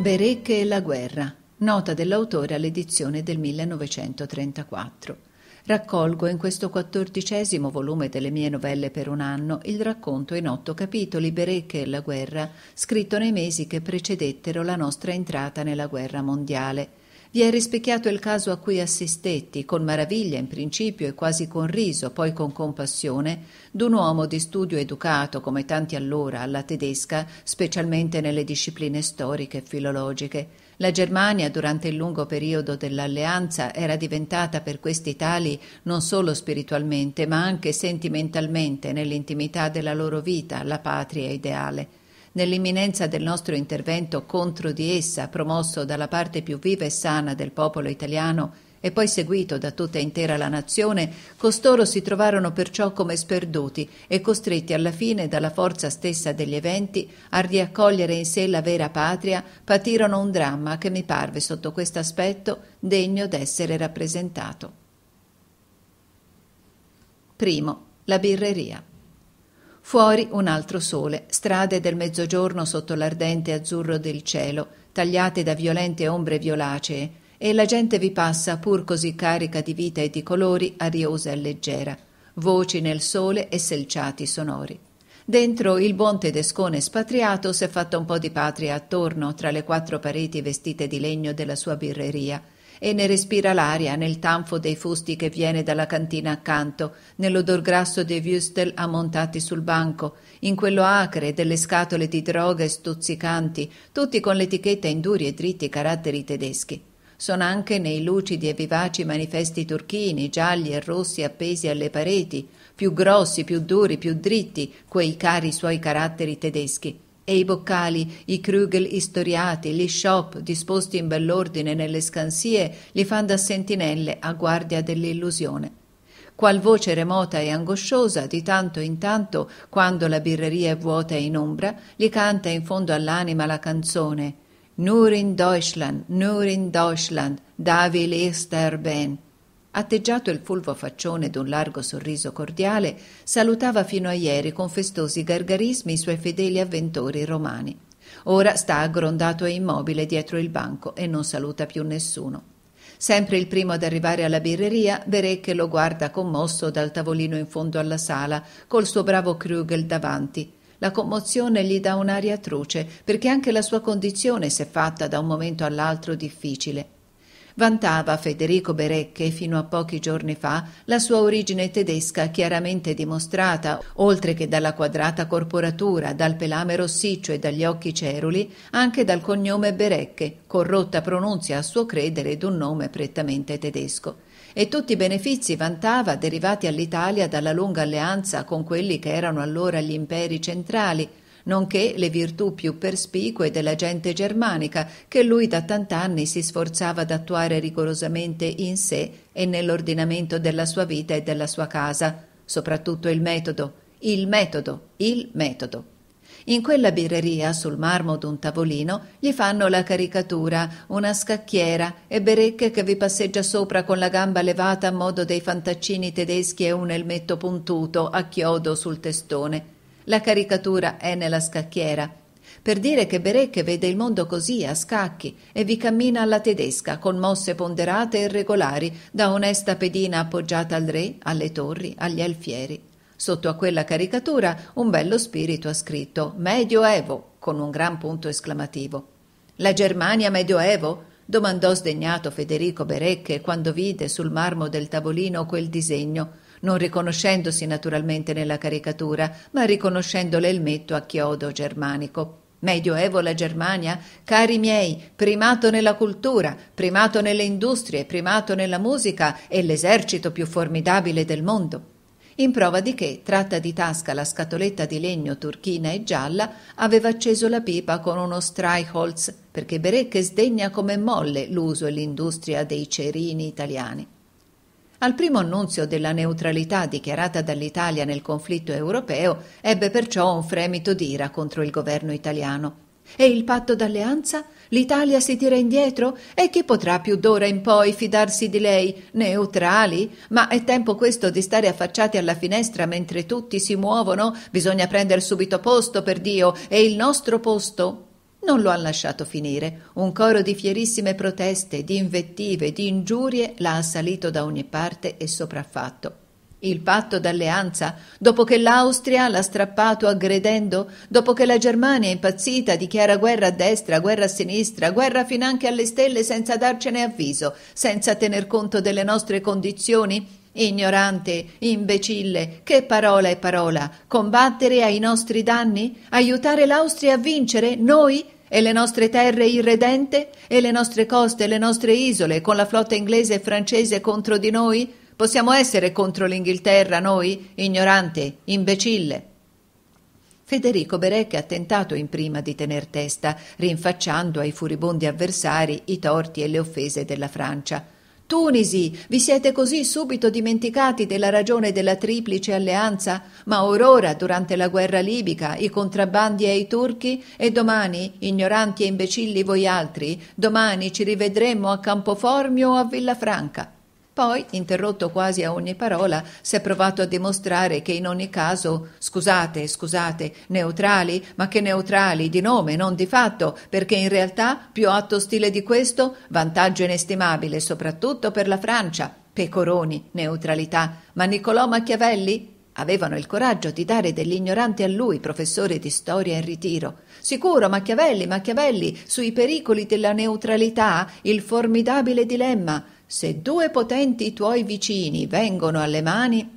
Berecche e la guerra, nota dell'autore all'edizione del 1934. Raccolgo in questo quattordicesimo volume delle mie novelle per un anno il racconto in otto capitoli Berecche e la guerra, scritto nei mesi che precedettero la nostra entrata nella guerra mondiale vi è rispecchiato il caso a cui assistetti, con maraviglia in principio e quasi con riso, poi con compassione, d'un uomo di studio educato, come tanti allora, alla tedesca, specialmente nelle discipline storiche e filologiche. La Germania, durante il lungo periodo dell'alleanza, era diventata per questi tali non solo spiritualmente, ma anche sentimentalmente, nell'intimità della loro vita, la patria ideale nell'imminenza del nostro intervento contro di essa, promosso dalla parte più viva e sana del popolo italiano e poi seguito da tutta intera la nazione, costoro si trovarono perciò come sperduti e costretti alla fine dalla forza stessa degli eventi a riaccogliere in sé la vera patria, patirono un dramma che mi parve sotto questo aspetto degno d'essere rappresentato. Primo, la birreria. Fuori un altro sole, strade del mezzogiorno sotto l'ardente azzurro del cielo, tagliate da violente ombre violacee, e la gente vi passa pur così carica di vita e di colori, ariosa e leggera, voci nel sole e selciati sonori. Dentro il buon tedescone spatriato s'è fatto un po' di patria attorno tra le quattro pareti vestite di legno della sua birreria e ne respira l'aria nel tanfo dei fusti che viene dalla cantina accanto, nell'odor grasso dei würstel ammontati sul banco, in quello acre delle scatole di droghe stuzzicanti, tutti con l'etichetta in duri e dritti caratteri tedeschi. Sono anche nei lucidi e vivaci manifesti turchini, gialli e rossi appesi alle pareti, più grossi, più duri, più dritti, quei cari suoi caratteri tedeschi e i boccali, i krugel istoriati, gli shop disposti in bell'ordine nelle scansie li fan da sentinelle a guardia dell'illusione. Qual voce remota e angosciosa, di tanto in tanto, quando la birreria è vuota e in ombra, gli canta in fondo all'anima la canzone Nur in Deutschland, nur in Deutschland, Davi Listerben. Atteggiato il fulvo faccione d'un largo sorriso cordiale, salutava fino a ieri con festosi gargarismi i suoi fedeli avventori romani. Ora sta aggrondato e immobile dietro il banco e non saluta più nessuno. Sempre il primo ad arrivare alla birreria, Berecche lo guarda commosso dal tavolino in fondo alla sala, col suo bravo Krugel davanti. La commozione gli dà un'aria truce, perché anche la sua condizione s'è fatta da un momento all'altro difficile. Vantava Federico Berecche fino a pochi giorni fa la sua origine tedesca chiaramente dimostrata, oltre che dalla quadrata corporatura, dal pelame rossiccio e dagli occhi ceruli, anche dal cognome Berecche, corrotta pronunzia a suo credere d'un nome prettamente tedesco e tutti i benefici vantava derivati all'Italia dalla lunga alleanza con quelli che erano allora gli imperi centrali, nonché le virtù più perspicue della gente germanica che lui da tant'anni si sforzava ad attuare rigorosamente in sé e nell'ordinamento della sua vita e della sua casa, soprattutto il metodo, il metodo, il metodo. In quella birreria, sul marmo d'un tavolino, gli fanno la caricatura, una scacchiera e Berecche che vi passeggia sopra con la gamba levata a modo dei fantaccini tedeschi e un elmetto puntuto a chiodo sul testone la caricatura è nella scacchiera. Per dire che Berecche vede il mondo così, a scacchi, e vi cammina alla tedesca, con mosse ponderate e regolari, da onesta pedina appoggiata al re, alle torri, agli alfieri. Sotto a quella caricatura un bello spirito ha scritto Medioevo, con un gran punto esclamativo. La Germania Medioevo? domandò sdegnato Federico Berecche quando vide sul marmo del tavolino quel disegno non riconoscendosi naturalmente nella caricatura, ma riconoscendo l'elmetto a chiodo germanico. Medioevo la Germania, cari miei, primato nella cultura, primato nelle industrie, primato nella musica e l'esercito più formidabile del mondo. In prova di che, tratta di tasca la scatoletta di legno turchina e gialla, aveva acceso la pipa con uno Streichholz, perché Berecche sdegna come molle l'uso e l'industria dei cerini italiani. Al primo annunzio della neutralità dichiarata dall'Italia nel conflitto europeo ebbe perciò un fremito d'ira contro il governo italiano. E il patto d'alleanza? L'Italia si tira indietro? E chi potrà più d'ora in poi fidarsi di lei? Neutrali? Ma è tempo questo di stare affacciati alla finestra mentre tutti si muovono? Bisogna prender subito posto, per Dio, e il nostro posto? Non lo ha lasciato finire. Un coro di fierissime proteste, di invettive, di ingiurie l'ha assalito da ogni parte e sopraffatto. Il patto d'alleanza, dopo che l'Austria l'ha strappato aggredendo, dopo che la Germania impazzita dichiara guerra a destra, guerra a sinistra, guerra finanche alle stelle senza darcene avviso, senza tener conto delle nostre condizioni, Ignorante, imbecille, che parola è parola? Combattere ai nostri danni? Aiutare l'Austria a vincere? Noi? E le nostre terre irredente? E le nostre coste, le nostre isole, con la flotta inglese e francese contro di noi? Possiamo essere contro l'Inghilterra noi? Ignorante, imbecille. Federico Berecca ha tentato in prima di tener testa, rinfacciando ai furibondi avversari i torti e le offese della Francia Tunisi, vi siete così subito dimenticati della ragione della triplice alleanza? Ma or ora, durante la guerra libica, i contrabbandi ai turchi? E domani, ignoranti e imbecilli voi altri, domani ci rivedremo a Campoformio o a Villafranca. Poi, interrotto quasi a ogni parola, si è provato a dimostrare che in ogni caso, scusate, scusate, neutrali, ma che neutrali di nome, non di fatto, perché in realtà più atto stile di questo, vantaggio inestimabile soprattutto per la Francia. Pecoroni, neutralità, ma Niccolò Machiavelli Avevano il coraggio di dare dell'ignorante a lui, professore di storia in ritiro. Sicuro, Machiavelli, Machiavelli, sui pericoli della neutralità, il formidabile dilemma. Se due potenti tuoi vicini vengono alle mani.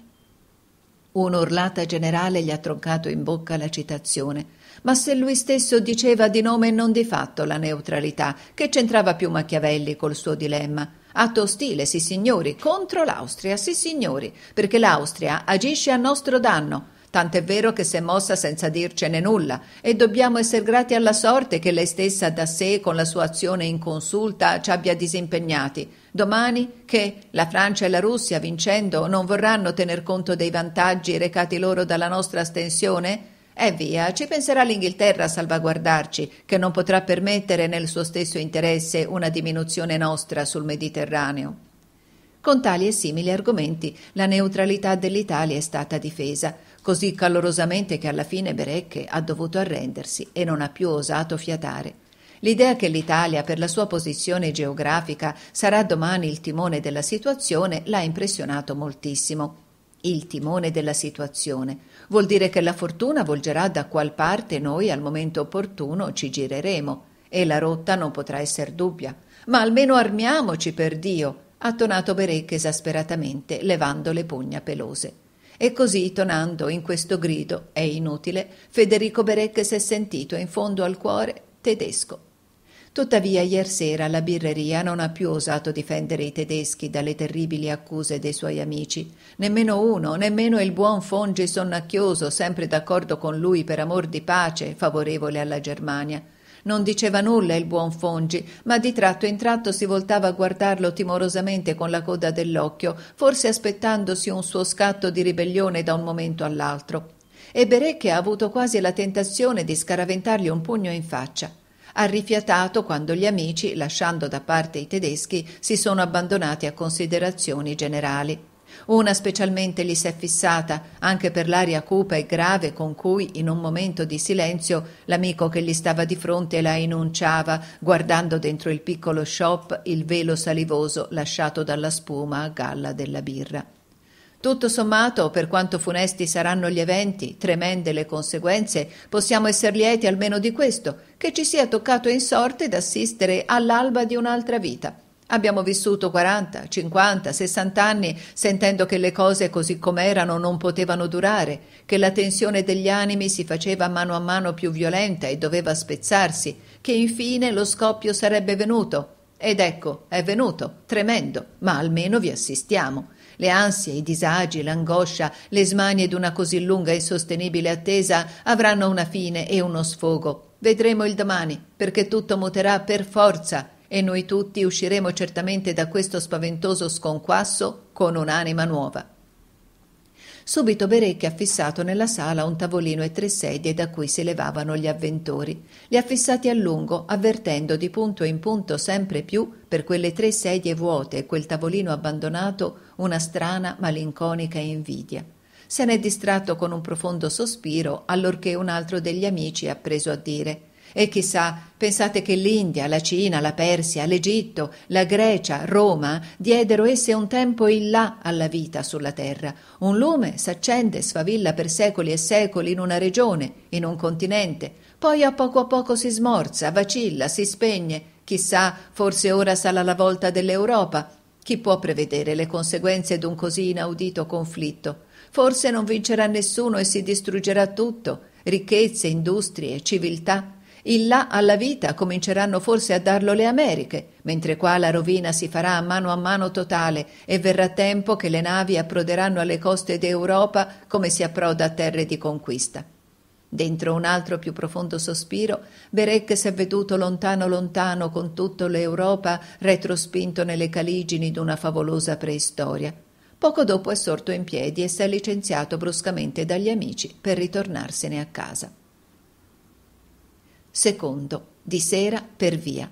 Un'urlata generale gli ha troncato in bocca la citazione. Ma se lui stesso diceva di nome e non di fatto la neutralità, che c'entrava più Machiavelli col suo dilemma? Atto ostile, sì signori, contro l'Austria, sì signori, perché l'Austria agisce a nostro danno. Tant'è vero che si è mossa senza dircene nulla e dobbiamo essere grati alla sorte che lei stessa da sé con la sua azione inconsulta ci abbia disimpegnati Domani che la Francia e la Russia, vincendo, non vorranno tener conto dei vantaggi recati loro dalla nostra astensione? E eh, via, ci penserà l'Inghilterra a salvaguardarci, che non potrà permettere nel suo stesso interesse una diminuzione nostra sul Mediterraneo. Con tali e simili argomenti la neutralità dell'Italia è stata difesa, così calorosamente che alla fine Berecche ha dovuto arrendersi e non ha più osato fiatare. L'idea che l'Italia, per la sua posizione geografica, sarà domani il timone della situazione l'ha impressionato moltissimo. Il timone della situazione vuol dire che la fortuna volgerà da qual parte noi al momento opportuno ci gireremo e la rotta non potrà esser dubbia. Ma almeno armiamoci per Dio, ha tonato Berecca esasperatamente, levando le pugna pelose. E così, tonando in questo grido, è inutile, Federico Berecca s'è sentito in fondo al cuore tedesco. Tuttavia, ieri sera la birreria non ha più osato difendere i tedeschi dalle terribili accuse dei suoi amici. Nemmeno uno, nemmeno il buon Fongi sonnacchioso, sempre d'accordo con lui per amor di pace, favorevole alla Germania. Non diceva nulla il buon Fongi, ma di tratto in tratto si voltava a guardarlo timorosamente con la coda dell'occhio, forse aspettandosi un suo scatto di ribellione da un momento all'altro. E Berecchia ha avuto quasi la tentazione di scaraventargli un pugno in faccia. Ha rifiatato quando gli amici, lasciando da parte i tedeschi, si sono abbandonati a considerazioni generali. Una specialmente gli si è fissata, anche per l'aria cupa e grave con cui, in un momento di silenzio, l'amico che gli stava di fronte la enunciava, guardando dentro il piccolo shop il velo salivoso lasciato dalla spuma a galla della birra. Tutto sommato, per quanto funesti saranno gli eventi, tremende le conseguenze, possiamo essere lieti almeno di questo, che ci sia toccato in sorte d'assistere all'alba di un'altra vita. Abbiamo vissuto 40, 50, 60 anni sentendo che le cose così com'erano non potevano durare, che la tensione degli animi si faceva mano a mano più violenta e doveva spezzarsi, che infine lo scoppio sarebbe venuto. Ed ecco, è venuto, tremendo, ma almeno vi assistiamo. Le ansie, i disagi, l'angoscia, le smanie d'una così lunga e insostenibile attesa avranno una fine e uno sfogo. Vedremo il domani, perché tutto muterà per forza e noi tutti usciremo certamente da questo spaventoso sconquasso con un'anima nuova. Subito Berecchi ha fissato nella sala un tavolino e tre sedie da cui si levavano gli avventori. Li ha fissati a lungo, avvertendo di punto in punto sempre più, per quelle tre sedie vuote e quel tavolino abbandonato, una strana, malinconica invidia. Se n'è distratto con un profondo sospiro, allorché un altro degli amici ha preso a dire e chissà, pensate che l'India, la Cina, la Persia, l'Egitto, la Grecia, Roma diedero esse un tempo il là alla vita sulla terra. Un lume s'accende e sfavilla per secoli e secoli in una regione, in un continente, poi a poco a poco si smorza, vacilla, si spegne. Chissà, forse ora sarà la volta dell'Europa. Chi può prevedere le conseguenze d'un così inaudito conflitto? Forse non vincerà nessuno e si distruggerà tutto, ricchezze, industrie, civiltà. Il là alla vita cominceranno forse a darlo le Americhe, mentre qua la rovina si farà a mano a mano totale e verrà tempo che le navi approderanno alle coste d'Europa come si approda a terre di conquista. Dentro un altro più profondo sospiro, Berec è veduto lontano lontano con tutta l'Europa retrospinto nelle caligini d'una favolosa preistoria. Poco dopo è sorto in piedi e si è licenziato bruscamente dagli amici per ritornarsene a casa secondo, di sera per via.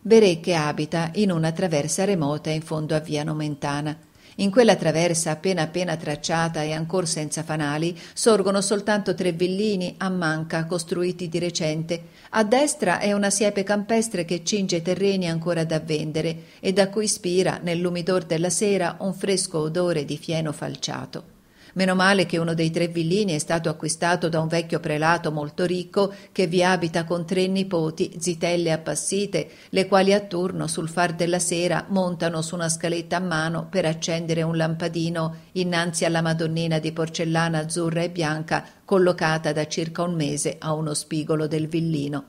Berecche abita in una traversa remota in fondo a via Nomentana. In quella traversa appena appena tracciata e ancor senza fanali sorgono soltanto tre villini a manca costruiti di recente. A destra è una siepe campestre che cinge i terreni ancora da vendere e da cui spira nell'umidor della sera un fresco odore di fieno falciato. Meno male che uno dei tre villini è stato acquistato da un vecchio prelato molto ricco che vi abita con tre nipoti, zitelle appassite, le quali a turno sul far della sera montano su una scaletta a mano per accendere un lampadino innanzi alla Madonnina di porcellana azzurra e bianca collocata da circa un mese a uno spigolo del villino.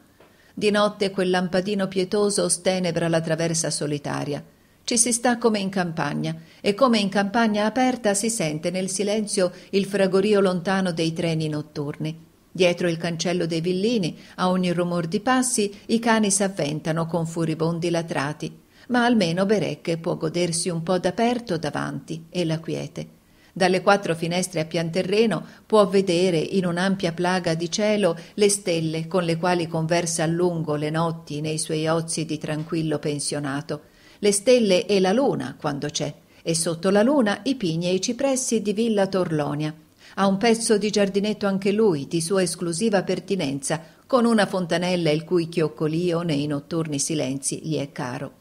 Di notte quel lampadino pietoso stenebra la traversa solitaria. Ci si sta come in campagna e come in campagna aperta si sente nel silenzio il fragorio lontano dei treni notturni. Dietro il cancello dei villini, a ogni rumor di passi, i cani s'avventano con furibondi latrati, ma almeno Berecche può godersi un po' d'aperto davanti e la quiete. Dalle quattro finestre a pian terreno può vedere in un'ampia plaga di cielo le stelle con le quali conversa a lungo le notti nei suoi ozi di tranquillo pensionato le stelle e la luna quando c'è, e sotto la luna i pigni e i cipressi di Villa Torlonia. Ha un pezzo di giardinetto anche lui, di sua esclusiva pertinenza, con una fontanella il cui chioccolio nei notturni silenzi gli è caro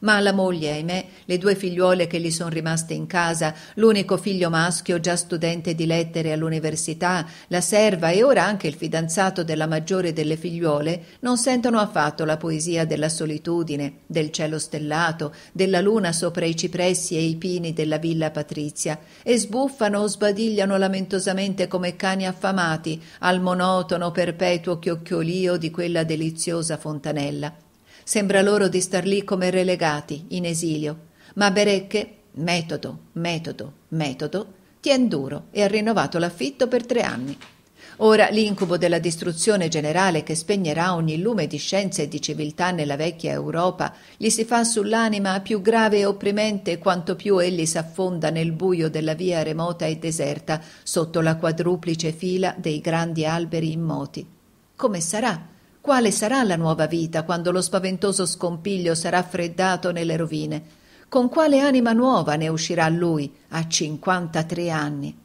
ma la moglie, ahimè, le due figliuole che gli sono rimaste in casa, l'unico figlio maschio già studente di lettere all'università, la serva e ora anche il fidanzato della maggiore delle figliuole, non sentono affatto la poesia della solitudine, del cielo stellato, della luna sopra i cipressi e i pini della villa patrizia, e sbuffano o sbadigliano lamentosamente come cani affamati al monotono perpetuo chiocchiolio di quella deliziosa fontanella Sembra loro di star lì come relegati, in esilio. Ma Berecche, metodo, metodo, metodo, tien duro e ha rinnovato l'affitto per tre anni. Ora l'incubo della distruzione generale che spegnerà ogni lume di scienza e di civiltà nella vecchia Europa gli si fa sull'anima più grave e opprimente quanto più egli s'affonda nel buio della via remota e deserta sotto la quadruplice fila dei grandi alberi immoti. Come sarà? Quale sarà la nuova vita quando lo spaventoso scompiglio sarà freddato nelle rovine? Con quale anima nuova ne uscirà lui a 53 anni?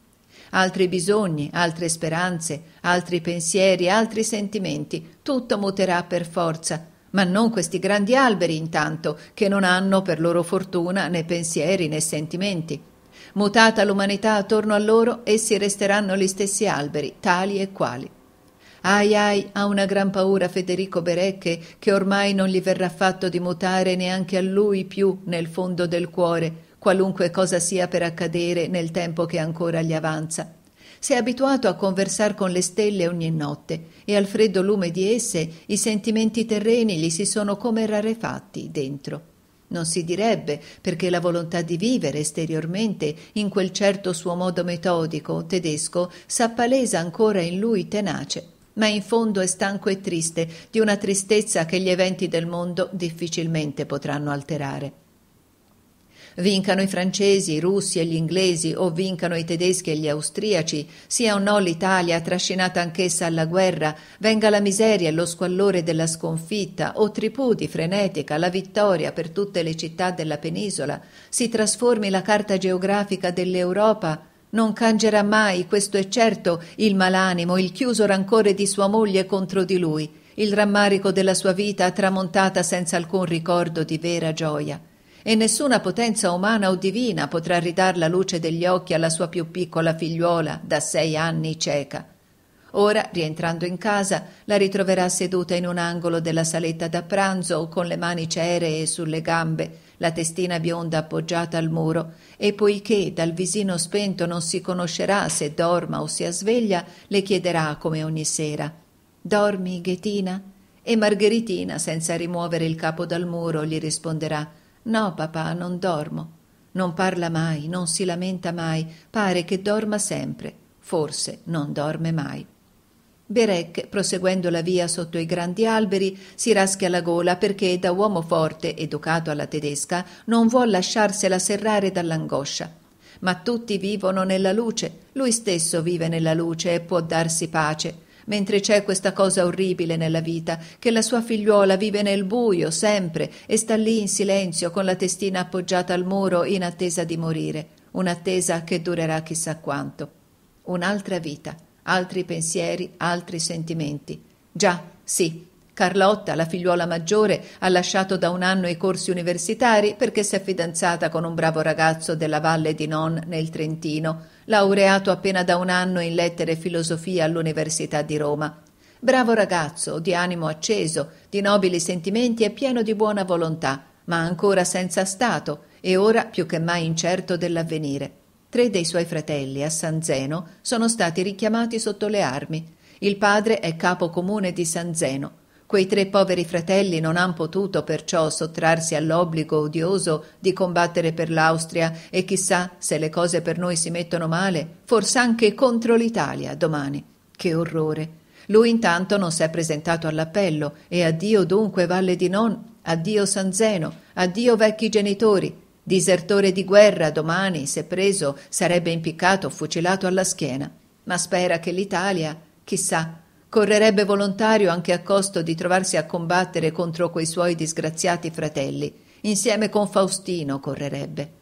Altri bisogni, altre speranze, altri pensieri, altri sentimenti, tutto muterà per forza, ma non questi grandi alberi intanto, che non hanno per loro fortuna né pensieri né sentimenti. Mutata l'umanità attorno a loro, essi resteranno gli stessi alberi, tali e quali. Ai ai, ha una gran paura Federico Berecche, che ormai non gli verrà fatto di mutare neanche a lui più nel fondo del cuore, qualunque cosa sia per accadere nel tempo che ancora gli avanza. S'è abituato a conversar con le stelle ogni notte e al freddo lume di esse i sentimenti terreni gli si sono come rarefatti dentro. Non si direbbe perché la volontà di vivere esteriormente in quel certo suo modo metodico tedesco s'appalesa ancora in lui tenace ma in fondo è stanco e triste di una tristezza che gli eventi del mondo difficilmente potranno alterare. Vincano i francesi, i russi e gli inglesi, o vincano i tedeschi e gli austriaci, sia o no l'Italia, trascinata anch'essa alla guerra, venga la miseria e lo squallore della sconfitta, o tripudi frenetica la vittoria per tutte le città della penisola, si trasformi la carta geografica dell'Europa, non cangerà mai, questo è certo, il malanimo, il chiuso rancore di sua moglie contro di lui, il rammarico della sua vita tramontata senza alcun ricordo di vera gioia. E nessuna potenza umana o divina potrà ridar la luce degli occhi alla sua più piccola figliuola, da sei anni cieca. Ora, rientrando in casa, la ritroverà seduta in un angolo della saletta da pranzo, con le mani ceree sulle gambe, la testina bionda appoggiata al muro, e poiché dal visino spento non si conoscerà se dorma o sia sveglia, le chiederà come ogni sera Dormi, Ghetina? E Margheritina, senza rimuovere il capo dal muro, gli risponderà No, papà, non dormo. Non parla mai, non si lamenta mai, pare che dorma sempre, forse non dorme mai. Berek, proseguendo la via sotto i grandi alberi, si raschia la gola perché, da uomo forte, educato alla tedesca, non vuol lasciarsela serrare dall'angoscia. Ma tutti vivono nella luce, lui stesso vive nella luce e può darsi pace, mentre c'è questa cosa orribile nella vita, che la sua figliuola vive nel buio sempre e sta lì in silenzio con la testina appoggiata al muro in attesa di morire, un'attesa che durerà chissà quanto. Un'altra vita altri pensieri, altri sentimenti. Già, sì, Carlotta, la figliuola maggiore, ha lasciato da un anno i corsi universitari perché si è fidanzata con un bravo ragazzo della Valle di Non nel Trentino, laureato appena da un anno in lettere e filosofia all'Università di Roma. Bravo ragazzo, di animo acceso, di nobili sentimenti e pieno di buona volontà, ma ancora senza stato e ora più che mai incerto dell'avvenire. Tre dei suoi fratelli a San Zeno sono stati richiamati sotto le armi. Il padre è capo comune di San Zeno. Quei tre poveri fratelli non han potuto perciò sottrarsi all'obbligo odioso di combattere per l'Austria e chissà se le cose per noi si mettono male, forse anche contro l'Italia domani. Che orrore! Lui intanto non s'è presentato all'appello e addio dunque Valle di Non, addio San Zeno, addio vecchi genitori, Disertore di guerra, domani, se preso, sarebbe impiccato o fucilato alla schiena. Ma spera che l'Italia, chissà, correrebbe volontario anche a costo di trovarsi a combattere contro quei suoi disgraziati fratelli. Insieme con Faustino correrebbe.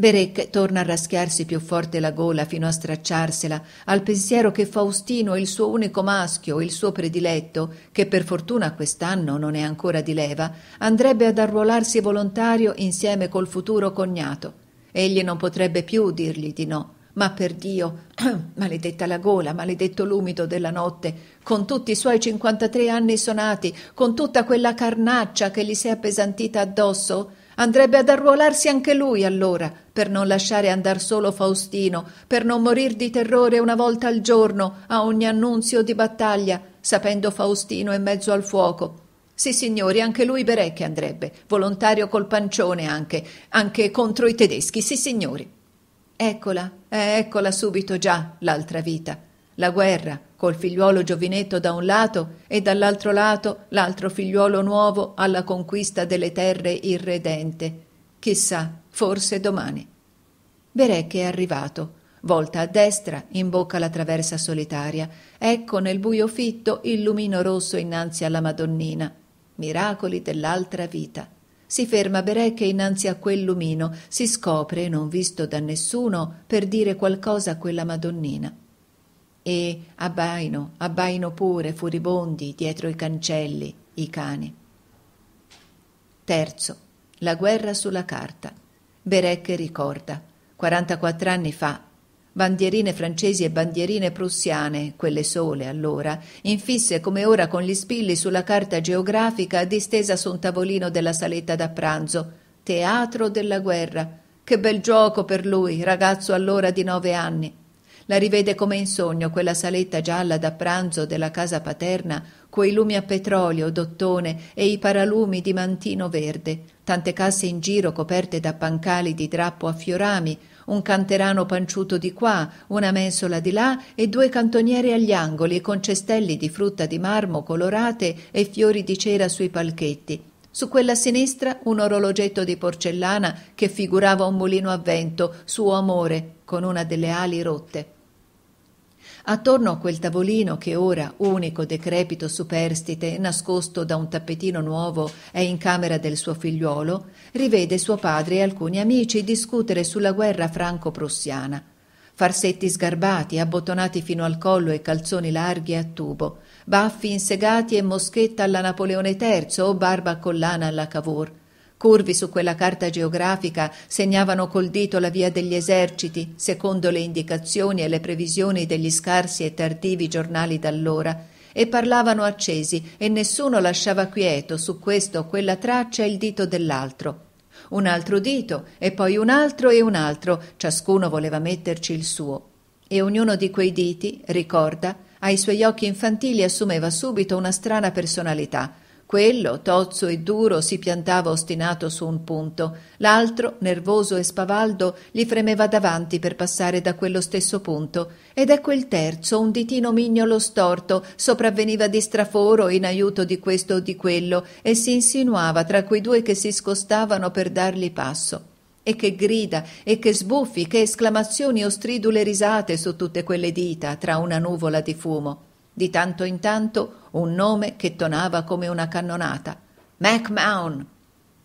Berec torna a raschiarsi più forte la gola fino a stracciarsela al pensiero che Faustino, il suo unico maschio, il suo prediletto, che per fortuna quest'anno non è ancora di leva, andrebbe ad arruolarsi volontario insieme col futuro cognato. Egli non potrebbe più dirgli di no. Ma per Dio, maledetta la gola, maledetto l'umido della notte, con tutti i suoi 53 anni sonati, con tutta quella carnaccia che gli si è appesantita addosso, Andrebbe ad arruolarsi anche lui allora, per non lasciare andar solo Faustino, per non morir di terrore una volta al giorno a ogni annunzio di battaglia, sapendo Faustino in mezzo al fuoco. Sì, signori, anche lui Berecchi andrebbe, volontario col pancione anche, anche contro i tedeschi, sì, signori. Eccola, eh, eccola subito già l'altra vita la guerra, col figliuolo giovinetto da un lato e dall'altro lato l'altro figliuolo nuovo alla conquista delle terre irredente. Chissà, forse domani. Berecche è arrivato. Volta a destra, imbocca la traversa solitaria. Ecco nel buio fitto il lumino rosso innanzi alla Madonnina. Miracoli dell'altra vita. Si ferma Berecche innanzi a quel lumino, si scopre, non visto da nessuno, per dire qualcosa a quella Madonnina e abbaino, abbaino pure furibondi dietro i cancelli i cani. Terzo, la guerra sulla carta. Berec ricorda, 44 anni fa, bandierine francesi e bandierine prussiane, quelle sole allora, infisse come ora con gli spilli sulla carta geografica distesa su un tavolino della saletta da pranzo, teatro della guerra. Che bel gioco per lui, ragazzo allora di nove anni. La rivede come in sogno quella saletta gialla da pranzo della casa paterna, quei lumi a petrolio d'ottone e i paralumi di mantino verde, tante casse in giro coperte da pancali di drappo a fiorami, un canterano panciuto di qua, una mensola di là e due cantoniere agli angoli con cestelli di frutta di marmo colorate e fiori di cera sui palchetti. Su quella sinistra un orologetto di porcellana che figurava un mulino a vento, suo amore, con una delle ali rotte. Attorno a quel tavolino che ora, unico, decrepito, superstite, nascosto da un tappetino nuovo, è in camera del suo figliuolo, rivede suo padre e alcuni amici discutere sulla guerra franco-prussiana. Farsetti sgarbati, abbottonati fino al collo e calzoni larghi a tubo, baffi insegati e moschetta alla Napoleone III o barba collana alla Cavour Curvi su quella carta geografica segnavano col dito la via degli eserciti, secondo le indicazioni e le previsioni degli scarsi e tardivi giornali d'allora, e parlavano accesi e nessuno lasciava quieto su questa o quella traccia il dito dell'altro. Un altro dito e poi un altro e un altro, ciascuno voleva metterci il suo. E ognuno di quei diti, ricorda, ai suoi occhi infantili assumeva subito una strana personalità quello, tozzo e duro, si piantava ostinato su un punto, l'altro, nervoso e spavaldo, gli fremeva davanti per passare da quello stesso punto, ed ecco il terzo, un ditino mignolo storto, sopravveniva di straforo in aiuto di questo o di quello e si insinuava tra quei due che si scostavano per dargli passo e che grida e che sbuffi, che esclamazioni o stridule risate su tutte quelle dita tra una nuvola di fumo di tanto in tanto un nome che tonava come una cannonata. MacMahon!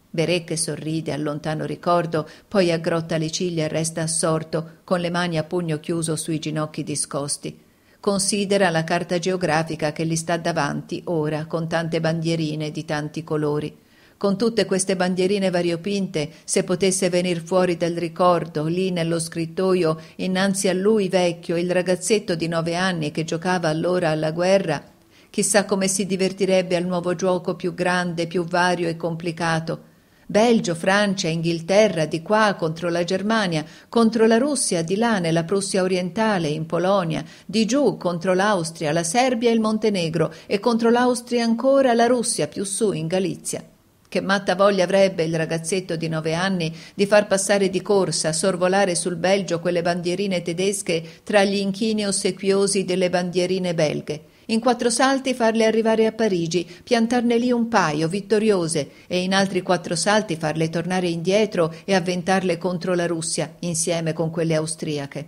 Beret che sorride al lontano ricordo, poi aggrotta le ciglia e resta assorto, con le mani a pugno chiuso sui ginocchi discosti. Considera la carta geografica che gli sta davanti ora, con tante bandierine di tanti colori con tutte queste bandierine variopinte, se potesse venir fuori dal ricordo, lì nello scrittoio, innanzi a lui vecchio, il ragazzetto di nove anni che giocava allora alla guerra, chissà come si divertirebbe al nuovo gioco più grande, più vario e complicato. Belgio, Francia, Inghilterra, di qua contro la Germania, contro la Russia, di là nella Prussia orientale, in Polonia, di giù contro l'Austria, la Serbia e il Montenegro e contro l'Austria ancora la Russia più su in Galizia. Che matta voglia avrebbe il ragazzetto di nove anni di far passare di corsa, sorvolare sul Belgio quelle bandierine tedesche tra gli inchini ossequiosi delle bandierine belghe. In quattro salti farle arrivare a Parigi, piantarne lì un paio, vittoriose, e in altri quattro salti farle tornare indietro e avventarle contro la Russia, insieme con quelle austriache.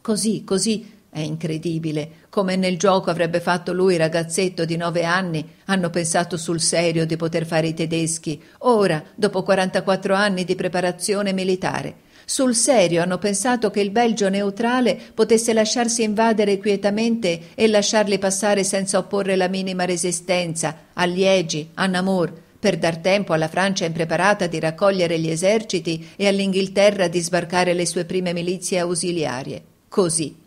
Così, così, è incredibile come nel gioco avrebbe fatto lui ragazzetto di nove anni. Hanno pensato sul serio di poter fare i tedeschi, ora, dopo 44 anni di preparazione militare. Sul serio hanno pensato che il Belgio neutrale potesse lasciarsi invadere quietamente e lasciarli passare senza opporre la minima resistenza, a Liegi, a Namur, per dar tempo alla Francia impreparata di raccogliere gli eserciti e all'Inghilterra di sbarcare le sue prime milizie ausiliarie. Così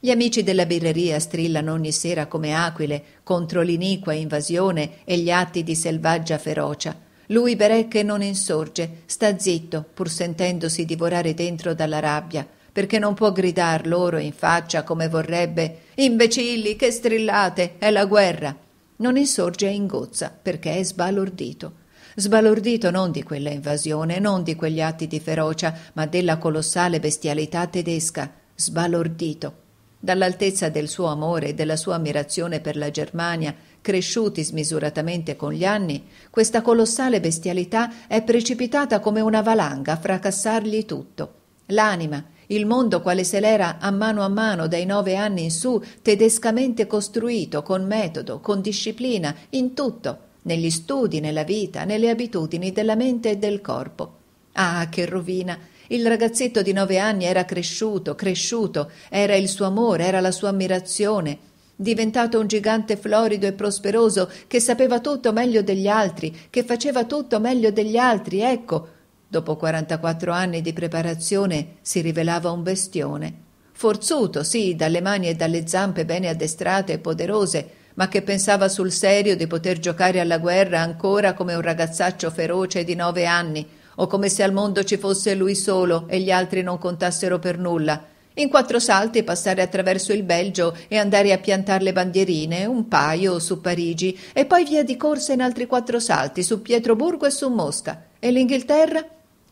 gli amici della birreria strillano ogni sera come aquile contro l'iniqua invasione e gli atti di selvaggia ferocia. Lui Berecche non insorge, sta zitto, pur sentendosi divorare dentro dalla rabbia, perché non può gridar loro in faccia come vorrebbe Imbecilli, che strillate, è la guerra. Non insorge e ingozza, perché è sbalordito sbalordito non di quella invasione, non di quegli atti di ferocia, ma della colossale bestialità tedesca, sbalordito. Dall'altezza del suo amore e della sua ammirazione per la Germania, cresciuti smisuratamente con gli anni, questa colossale bestialità è precipitata come una valanga a fracassargli tutto. L'anima, il mondo quale se l'era a mano a mano dai nove anni in su, tedescamente costruito, con metodo, con disciplina, in tutto, negli studi, nella vita, nelle abitudini della mente e del corpo. Ah, che rovina! Il ragazzetto di nove anni era cresciuto, cresciuto, era il suo amore, era la sua ammirazione. Diventato un gigante florido e prosperoso, che sapeva tutto meglio degli altri, che faceva tutto meglio degli altri, ecco, dopo quarantaquattro anni di preparazione si rivelava un bestione. Forzuto, sì, dalle mani e dalle zampe bene addestrate e poderose, ma che pensava sul serio di poter giocare alla guerra ancora come un ragazzaccio feroce di nove anni, o come se al mondo ci fosse lui solo e gli altri non contassero per nulla. In quattro salti passare attraverso il Belgio e andare a piantare le bandierine, un paio su Parigi, e poi via di corsa in altri quattro salti su Pietroburgo e su Mosca. E l'Inghilterra?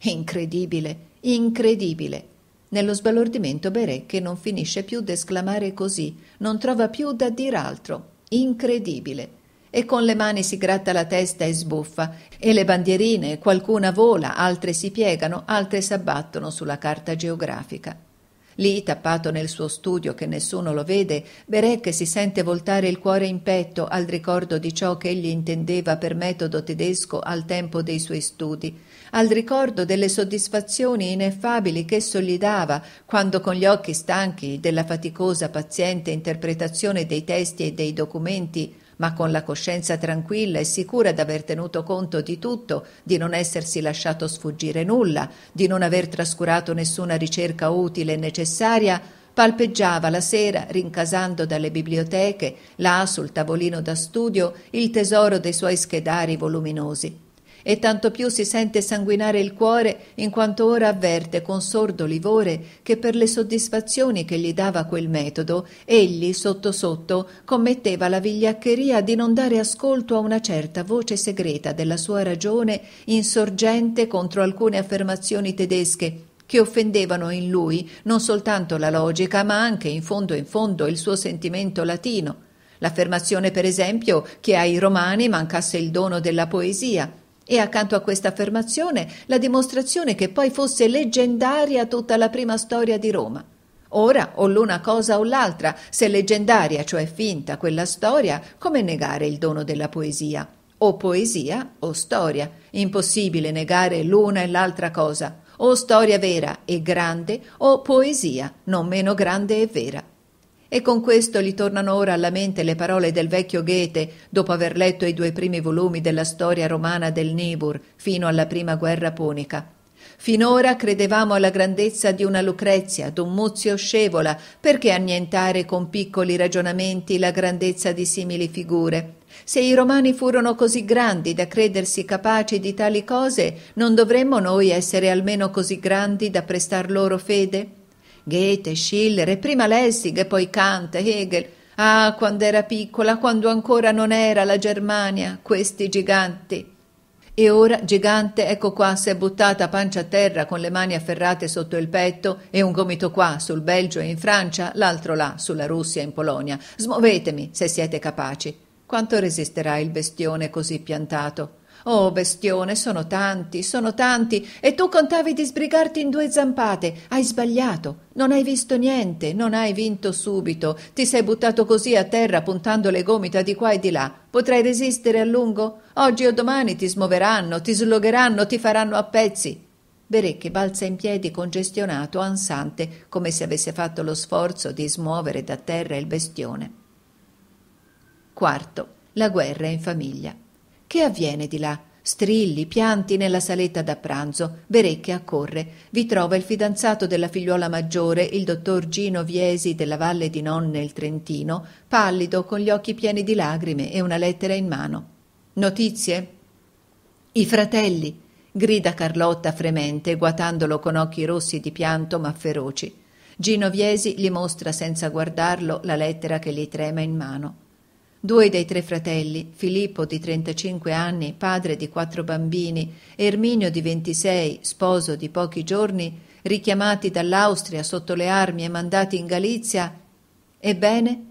Incredibile, incredibile. Nello sbalordimento Beret, che non finisce più d'esclamare così, non trova più da dir altro. Incredibile e con le mani si gratta la testa e sbuffa, e le bandierine, qualcuna vola, altre si piegano, altre s'abbattono sulla carta geografica. Lì, tappato nel suo studio che nessuno lo vede, Berec si sente voltare il cuore in petto al ricordo di ciò che egli intendeva per metodo tedesco al tempo dei suoi studi, al ricordo delle soddisfazioni ineffabili ch'esso gli dava quando con gli occhi stanchi della faticosa paziente interpretazione dei testi e dei documenti ma con la coscienza tranquilla e sicura d'aver tenuto conto di tutto, di non essersi lasciato sfuggire nulla, di non aver trascurato nessuna ricerca utile e necessaria, palpeggiava la sera, rincasando dalle biblioteche, là sul tavolino da studio, il tesoro dei suoi schedari voluminosi e tanto più si sente sanguinare il cuore in quanto ora avverte con sordo livore che per le soddisfazioni che gli dava quel metodo egli sotto sotto commetteva la vigliaccheria di non dare ascolto a una certa voce segreta della sua ragione insorgente contro alcune affermazioni tedesche che offendevano in lui non soltanto la logica, ma anche in fondo in fondo il suo sentimento latino. L'affermazione, per esempio, che ai romani mancasse il dono della poesia, e accanto a questa affermazione la dimostrazione che poi fosse leggendaria tutta la prima storia di Roma. Ora o l'una cosa o l'altra, se leggendaria, cioè finta, quella storia, come negare il dono della poesia? O poesia o storia. Impossibile negare l'una e l'altra cosa. O storia vera e grande, o poesia non meno grande e vera. E con questo gli tornano ora alla mente le parole del vecchio Goethe, dopo aver letto i due primi volumi della storia romana del Nibur, fino alla prima guerra punica. Finora credevamo alla grandezza di una Lucrezia, d'un Muzio Scevola, perché annientare con piccoli ragionamenti la grandezza di simili figure? Se i romani furono così grandi da credersi capaci di tali cose, non dovremmo noi essere almeno così grandi da prestar loro fede? Goethe, Schiller e prima Lessig e poi Kant, Hegel. Ah, quando era piccola, quando ancora non era la Germania, questi giganti. E ora, gigante, ecco qua, si è buttata pancia a terra con le mani afferrate sotto il petto e un gomito qua sul Belgio e in Francia, l'altro là sulla Russia e in Polonia. Smuovetemi, se siete capaci. Quanto resisterà il bestione così piantato? Oh, bestione, sono tanti, sono tanti, e tu contavi di sbrigarti in due zampate. Hai sbagliato. Non hai visto niente, non hai vinto subito. Ti sei buttato così a terra puntando le gomita di qua e di là. Potrai resistere a lungo? Oggi o domani ti smoveranno, ti slogheranno, ti faranno a pezzi. Berecchi balza in piedi congestionato, ansante, come se avesse fatto lo sforzo di smuovere da terra il bestione. Quarto. La guerra in famiglia. Che avviene di là? Strilli, pianti nella saletta da pranzo. Berecchia accorre. Vi trova il fidanzato della figliuola maggiore, il dottor Gino Viesi della Valle di Nonne, il Trentino, pallido, con gli occhi pieni di lagrime e una lettera in mano. Notizie? I fratelli, grida Carlotta fremente, guatandolo con occhi rossi di pianto ma feroci. Gino Viesi gli mostra senza guardarlo la lettera che gli trema in mano. Due dei tre fratelli, Filippo di 35 anni, padre di quattro bambini, e Erminio di 26, sposo di pochi giorni, richiamati dall'Austria sotto le armi e mandati in Galizia? Ebbene?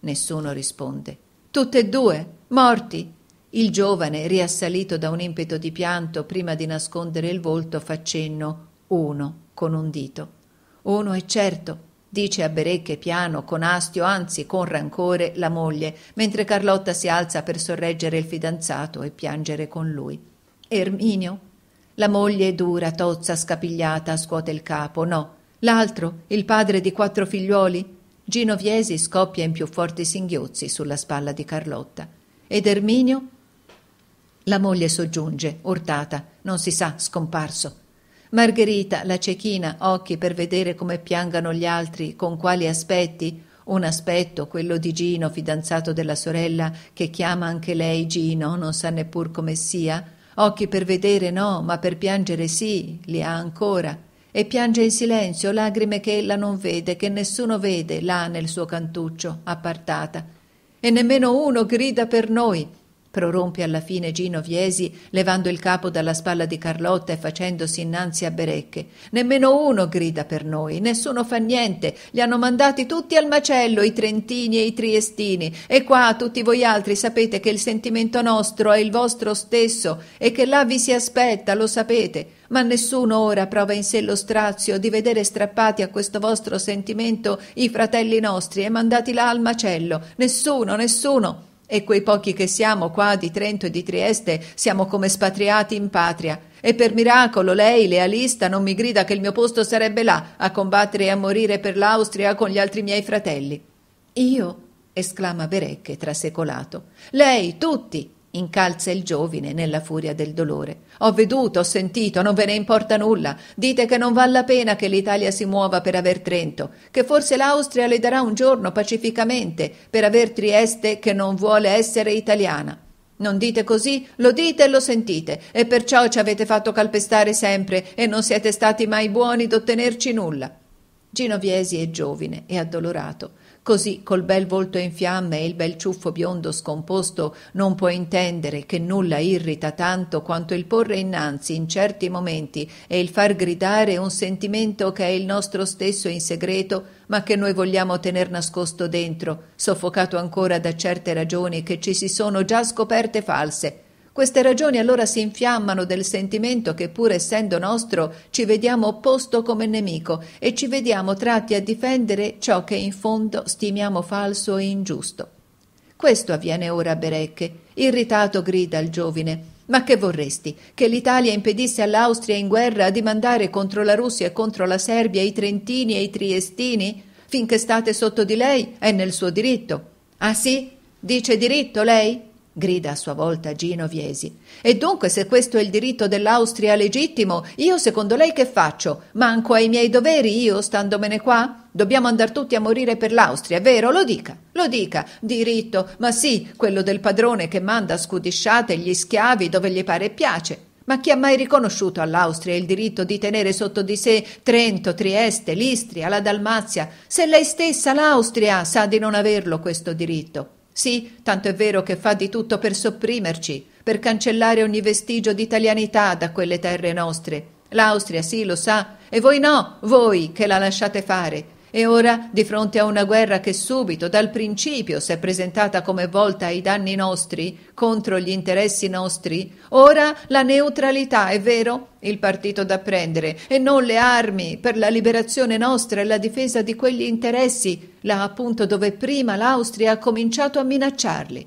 Nessuno risponde. Tutte e due, morti. Il giovane, riassalito da un impeto di pianto, prima di nascondere il volto, fa cenno uno con un dito. Uno è certo, dice a Berecche piano, con astio, anzi con rancore, la moglie, mentre Carlotta si alza per sorreggere il fidanzato e piangere con lui. Erminio? La moglie dura, tozza, scapigliata, scuote il capo. No. L'altro, il padre di quattro figliuoli? Gino Viesi scoppia in più forti singhiozzi sulla spalla di Carlotta. Ed Erminio? La moglie soggiunge, urtata, non si sa, scomparso. Margherita, la cecchina, occhi per vedere come piangano gli altri, con quali aspetti, un aspetto, quello di Gino, fidanzato della sorella, che chiama anche lei Gino, non sa neppur come sia. Occhi per vedere no, ma per piangere sì, li ha ancora. E piange in silenzio, lagrime che ella non vede, che nessuno vede, là nel suo cantuccio, appartata. E nemmeno uno grida per noi prorompe alla fine Gino Viesi, levando il capo dalla spalla di Carlotta e facendosi innanzi a Berecche. Nemmeno uno grida per noi, nessuno fa niente, li hanno mandati tutti al macello, i trentini e i triestini, e qua tutti voi altri sapete che il sentimento nostro è il vostro stesso e che là vi si aspetta, lo sapete. Ma nessuno ora prova in sé lo strazio di vedere strappati a questo vostro sentimento i fratelli nostri e mandati là al macello. Nessuno, nessuno. E quei pochi che siamo qua di Trento e di Trieste siamo come spatriati in patria. E per miracolo lei, lealista, non mi grida che il mio posto sarebbe là, a combattere e a morire per l'Austria con gli altri miei fratelli. Io? esclama Berecche, trasecolato. Lei, tutti! Incalza il giovine nella furia del dolore. Ho veduto, ho sentito, non ve ne importa nulla. Dite che non vale la pena che l'Italia si muova per aver Trento, che forse l'Austria le darà un giorno pacificamente per aver Trieste che non vuole essere italiana. Non dite così, lo dite e lo sentite, e perciò ci avete fatto calpestare sempre e non siete stati mai buoni d'ottenerci nulla. Gino Viesi è giovine e addolorato Così, col bel volto in fiamme e il bel ciuffo biondo scomposto, non può intendere che nulla irrita tanto quanto il porre innanzi in certi momenti e il far gridare un sentimento che è il nostro stesso in segreto, ma che noi vogliamo tener nascosto dentro, soffocato ancora da certe ragioni che ci si sono già scoperte false queste ragioni allora si infiammano del sentimento che pur essendo nostro ci vediamo opposto come nemico e ci vediamo tratti a difendere ciò che in fondo stimiamo falso e ingiusto. Questo avviene ora a Berecche. Irritato grida il giovine. Ma che vorresti? Che l'Italia impedisse all'Austria in guerra di mandare contro la Russia e contro la Serbia i trentini e i triestini? Finché state sotto di lei è nel suo diritto. Ah sì? Dice diritto lei? grida a sua volta Gino Viesi. E dunque, se questo è il diritto dell'Austria legittimo, io secondo lei che faccio? Manco ai miei doveri io standomene qua? Dobbiamo andar tutti a morire per l'Austria, è vero? Lo dica, lo dica. Diritto, ma sì, quello del padrone che manda scudisciate gli schiavi dove gli pare e piace. Ma chi ha mai riconosciuto all'Austria il diritto di tenere sotto di sé Trento, Trieste, l'Istria, la Dalmazia, se lei stessa, l'Austria, sa di non averlo questo diritto? Sì, tanto è vero che fa di tutto per sopprimerci, per cancellare ogni vestigio d'italianità da quelle terre nostre. L'Austria sì lo sa, e voi no, voi che la lasciate fare, e ora, di fronte a una guerra che subito, dal principio, si è presentata come volta ai danni nostri, contro gli interessi nostri, ora la neutralità, è vero, il partito da prendere, e non le armi, per la liberazione nostra e la difesa di quegli interessi, là appunto dove prima l'Austria ha cominciato a minacciarli.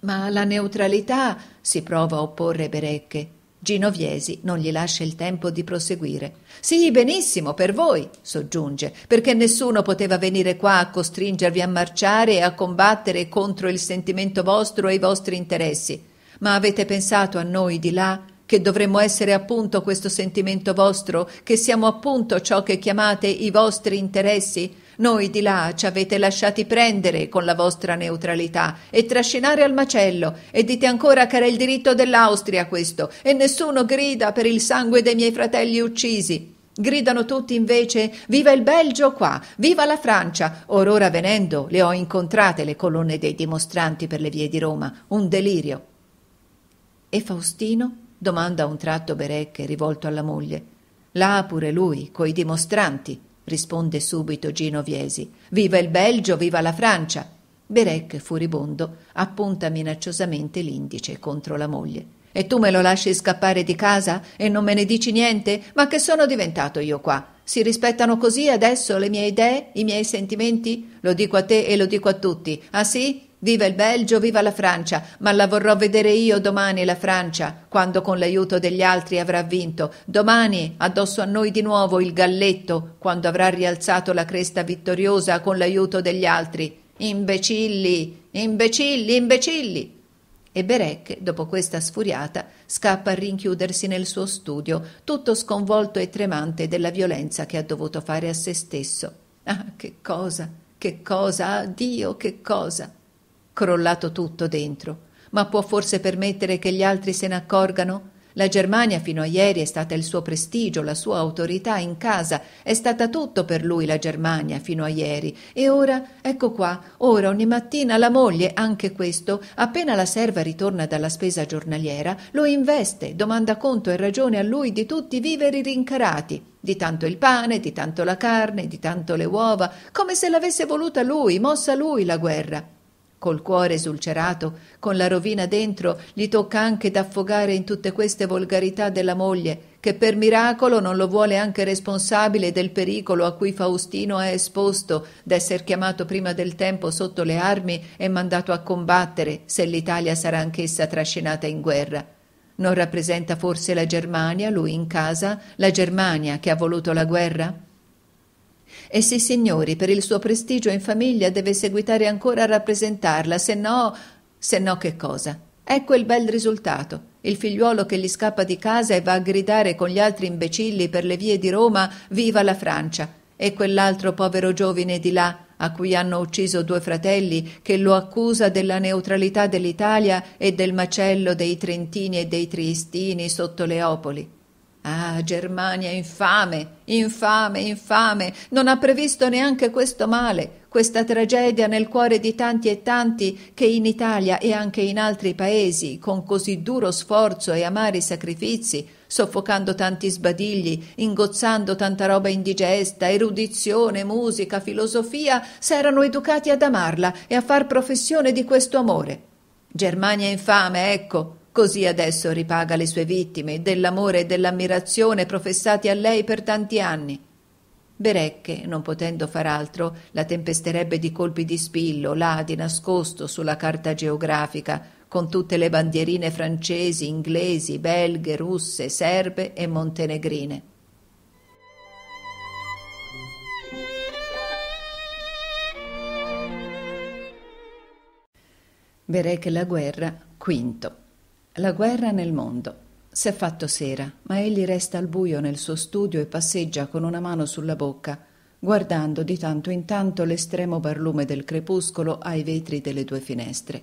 Ma la neutralità si prova a opporre Berecche Ginoviesi non gli lascia il tempo di proseguire. Sì, benissimo, per voi, soggiunge, perché nessuno poteva venire qua a costringervi a marciare e a combattere contro il sentimento vostro e i vostri interessi. Ma avete pensato a noi di là? che dovremmo essere appunto questo sentimento vostro, che siamo appunto ciò che chiamate i vostri interessi? Noi di là ci avete lasciati prendere con la vostra neutralità e trascinare al macello e dite ancora che era il diritto dell'Austria questo e nessuno grida per il sangue dei miei fratelli uccisi. Gridano tutti invece Viva il Belgio qua, viva la Francia. Or ora venendo le ho incontrate le colonne dei dimostranti per le vie di Roma, un delirio. E Faustino? domanda a un tratto Berecche rivolto alla moglie. Là pure lui, coi dimostranti risponde subito Genoviesi. Viva il Belgio, viva la Francia! Berec, furibondo, appunta minacciosamente l'indice contro la moglie. E tu me lo lasci scappare di casa e non me ne dici niente? Ma che sono diventato io qua? Si rispettano così adesso le mie idee, i miei sentimenti? Lo dico a te e lo dico a tutti. Ah sì? Viva il Belgio, viva la Francia, ma la vorrò vedere io domani la Francia, quando con l'aiuto degli altri avrà vinto. Domani addosso a noi di nuovo il galletto, quando avrà rialzato la cresta vittoriosa con l'aiuto degli altri. Imbecilli, imbecilli, imbecilli. E Berec, dopo questa sfuriata, scappa a rinchiudersi nel suo studio, tutto sconvolto e tremante della violenza che ha dovuto fare a se stesso. Ah, che cosa, che cosa, ah, Dio, che cosa! Crollato tutto dentro. Ma può forse permettere che gli altri se ne accorgano? La Germania fino a ieri è stata il suo prestigio, la sua autorità in casa, è stata tutto per lui la Germania fino a ieri. E ora, ecco qua, ora ogni mattina la moglie, anche questo, appena la serva ritorna dalla spesa giornaliera, lo investe, domanda conto e ragione a lui di tutti i viveri rincarati. Di tanto il pane, di tanto la carne, di tanto le uova, come se l'avesse voluta lui, mossa lui la guerra. Col cuore esulcerato, con la rovina dentro, gli tocca anche d'affogare in tutte queste volgarità della moglie, che per miracolo non lo vuole anche responsabile del pericolo a cui Faustino è esposto d'esser chiamato prima del tempo sotto le armi e mandato a combattere se l'Italia sarà anch'essa trascinata in guerra. Non rappresenta forse la Germania, lui in casa, la Germania che ha voluto la guerra? E sì, signori, per il suo prestigio in famiglia deve seguitare ancora a rappresentarla, se no. se no che cosa? Ecco il bel risultato. Il figliuolo che gli scappa di casa e va a gridare con gli altri imbecilli per le vie di Roma Viva la Francia! E quell'altro povero giovine di là, a cui hanno ucciso due fratelli, che lo accusa della neutralità dell'Italia e del macello dei trentini e dei triestini sotto Leopoli. Ah, Germania infame, infame, infame, non ha previsto neanche questo male, questa tragedia nel cuore di tanti e tanti che in Italia e anche in altri paesi, con così duro sforzo e amari sacrifici, soffocando tanti sbadigli, ingozzando tanta roba indigesta, erudizione, musica, filosofia, s'erano educati ad amarla e a far professione di questo amore. Germania infame, ecco, Così adesso ripaga le sue vittime dell'amore e dell'ammirazione professati a lei per tanti anni. Berecche, non potendo far altro, la tempesterebbe di colpi di spillo, là di nascosto sulla carta geografica, con tutte le bandierine francesi, inglesi, belghe, russe, serbe e montenegrine. Berecche la guerra, quinto. La guerra nel mondo. Si è fatto sera, ma egli resta al buio nel suo studio e passeggia con una mano sulla bocca, guardando di tanto in tanto l'estremo barlume del crepuscolo ai vetri delle due finestre.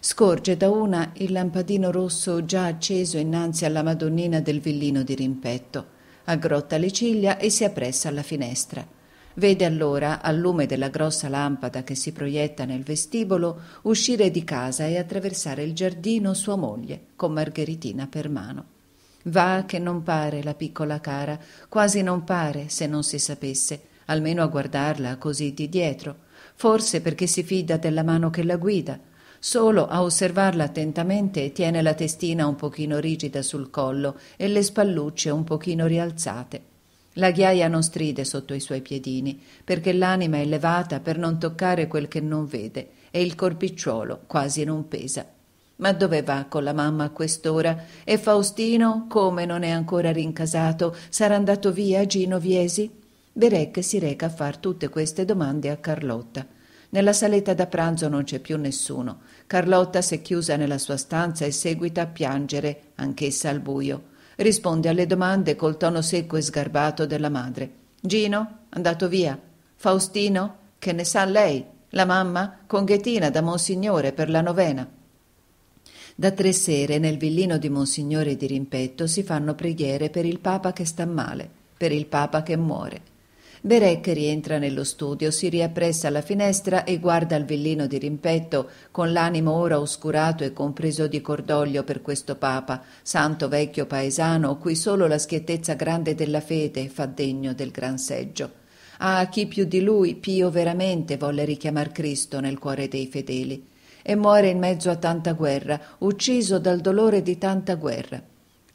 Scorge da una il lampadino rosso già acceso innanzi alla Madonnina del villino di rimpetto, aggrotta le ciglia e si appressa alla finestra. Vede allora, al lume della grossa lampada che si proietta nel vestibolo, uscire di casa e attraversare il giardino sua moglie, con Margheritina per mano. Va che non pare la piccola cara, quasi non pare se non si sapesse, almeno a guardarla così di dietro, forse perché si fida della mano che la guida, Solo a osservarla attentamente tiene la testina un pochino rigida sul collo e le spallucce un pochino rialzate. La ghiaia non stride sotto i suoi piedini, perché l'anima è levata per non toccare quel che non vede e il corpicciolo quasi non pesa. Ma dove va con la mamma a quest'ora? E Faustino, come non è ancora rincasato, sarà andato via Gino Viesi? Derek si reca a far tutte queste domande a Carlotta. Nella saletta da pranzo non c'è più nessuno. Carlotta s'è chiusa nella sua stanza e seguita a piangere, anch'essa al buio risponde alle domande col tono secco e sgarbato della madre. Gino? Andato via. Faustino? Che ne sa lei? La mamma? Con Ghetina da Monsignore per la novena. Da tre sere nel villino di Monsignore di Rimpetto si fanno preghiere per il Papa che sta male, per il Papa che muore. Berec rientra nello studio, si riappressa alla finestra e guarda il villino di rimpetto, con l'animo ora oscurato e compreso di cordoglio per questo papa, santo vecchio paesano, cui solo la schiettezza grande della fede fa degno del gran seggio. Ah, chi più di lui, Pio veramente volle richiamar Cristo nel cuore dei fedeli. E muore in mezzo a tanta guerra, ucciso dal dolore di tanta guerra.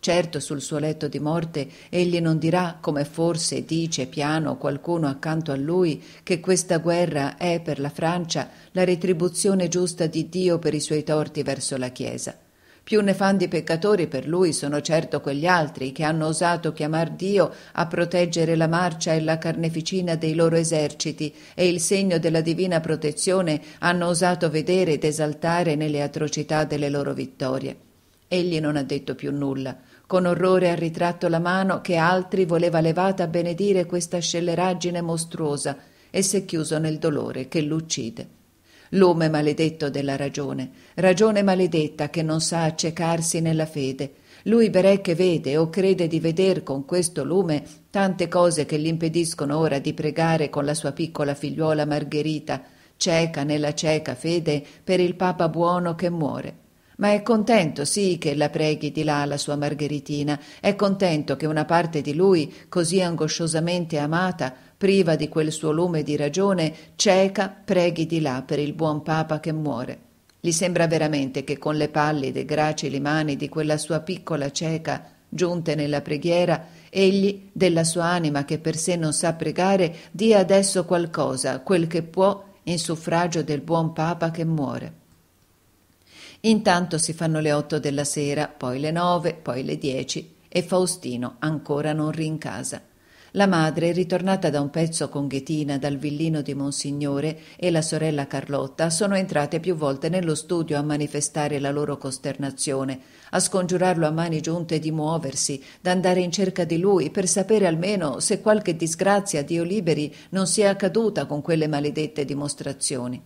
Certo sul suo letto di morte egli non dirà, come forse dice piano qualcuno accanto a lui, che questa guerra è per la Francia la retribuzione giusta di Dio per i suoi torti verso la Chiesa. Più nefandi peccatori per lui sono certo quegli altri che hanno osato chiamar Dio a proteggere la marcia e la carneficina dei loro eserciti e il segno della divina protezione hanno osato vedere ed esaltare nelle atrocità delle loro vittorie. Egli non ha detto più nulla, con orrore ha ritratto la mano che altri voleva levata a benedire questa scelleraggine mostruosa e s'è chiuso nel dolore che l'uccide. Lume maledetto della ragione, ragione maledetta che non sa accecarsi nella fede. Lui berè che vede o crede di veder con questo lume tante cose che l'impediscono ora di pregare con la sua piccola figliuola Margherita, cieca nella cieca fede per il Papa buono che muore ma è contento, sì, che la preghi di là la sua Margheritina, è contento che una parte di lui, così angosciosamente amata, priva di quel suo lume di ragione, cieca, preghi di là per il buon Papa che muore. Gli sembra veramente che con le pallide, gracili mani di quella sua piccola cieca, giunte nella preghiera, egli, della sua anima che per sé non sa pregare, dia adesso qualcosa, quel che può, in suffragio del buon Papa che muore. Intanto si fanno le otto della sera, poi le nove, poi le dieci e Faustino ancora non rincasa. La madre, ritornata da un pezzo con Ghetina dal villino di Monsignore e la sorella Carlotta, sono entrate più volte nello studio a manifestare la loro costernazione, a scongiurarlo a mani giunte di muoversi, d'andare in cerca di lui per sapere almeno se qualche disgrazia, Dio liberi, non sia accaduta con quelle maledette dimostrazioni.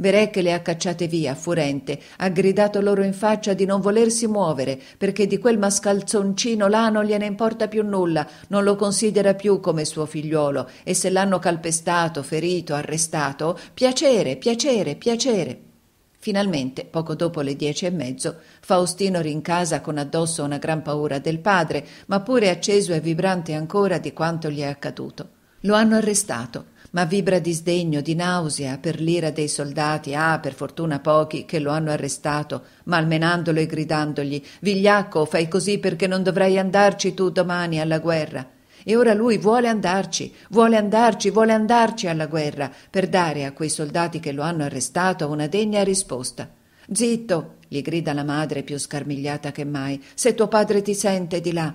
Berecche le ha cacciate via, furente, ha gridato loro in faccia di non volersi muovere, perché di quel mascalzoncino là non gliene importa più nulla, non lo considera più come suo figliuolo, e se l'hanno calpestato, ferito, arrestato, piacere, piacere, piacere. Finalmente, poco dopo le dieci e mezzo, Faustino rincasa con addosso una gran paura del padre, ma pure acceso e vibrante ancora di quanto gli è accaduto. Lo hanno arrestato, ma vibra di sdegno, di nausea per l'ira dei soldati, ah, per fortuna pochi che lo hanno arrestato, malmenandolo e gridandogli Vigliacco, fai così perché non dovrai andarci tu domani alla guerra. E ora lui vuole andarci, vuole andarci, vuole andarci alla guerra, per dare a quei soldati che lo hanno arrestato una degna risposta. Zitto, gli grida la madre più scarmigliata che mai, se tuo padre ti sente di là.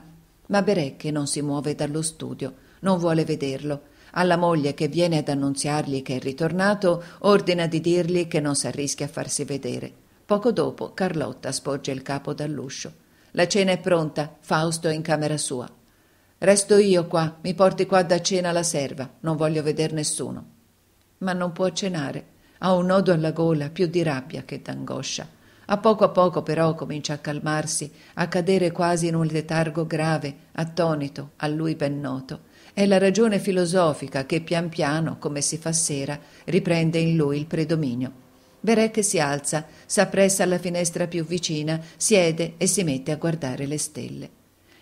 Ma Berecche non si muove dallo studio, non vuole vederlo alla moglie che viene ad annunziargli che è ritornato, ordina di dirgli che non s'arrischia a farsi vedere. Poco dopo Carlotta sporge il capo dall'uscio. La cena è pronta, Fausto è in camera sua. Resto io qua, mi porti qua da cena la serva, non voglio veder nessuno. Ma non può cenare, ha un nodo alla gola più di rabbia che d'angoscia. A poco a poco però comincia a calmarsi, a cadere quasi in un letargo grave, attonito, a lui ben noto. È la ragione filosofica che pian piano, come si fa sera, riprende in lui il predominio. Berec si alza, s'appressa alla finestra più vicina, siede e si mette a guardare le stelle.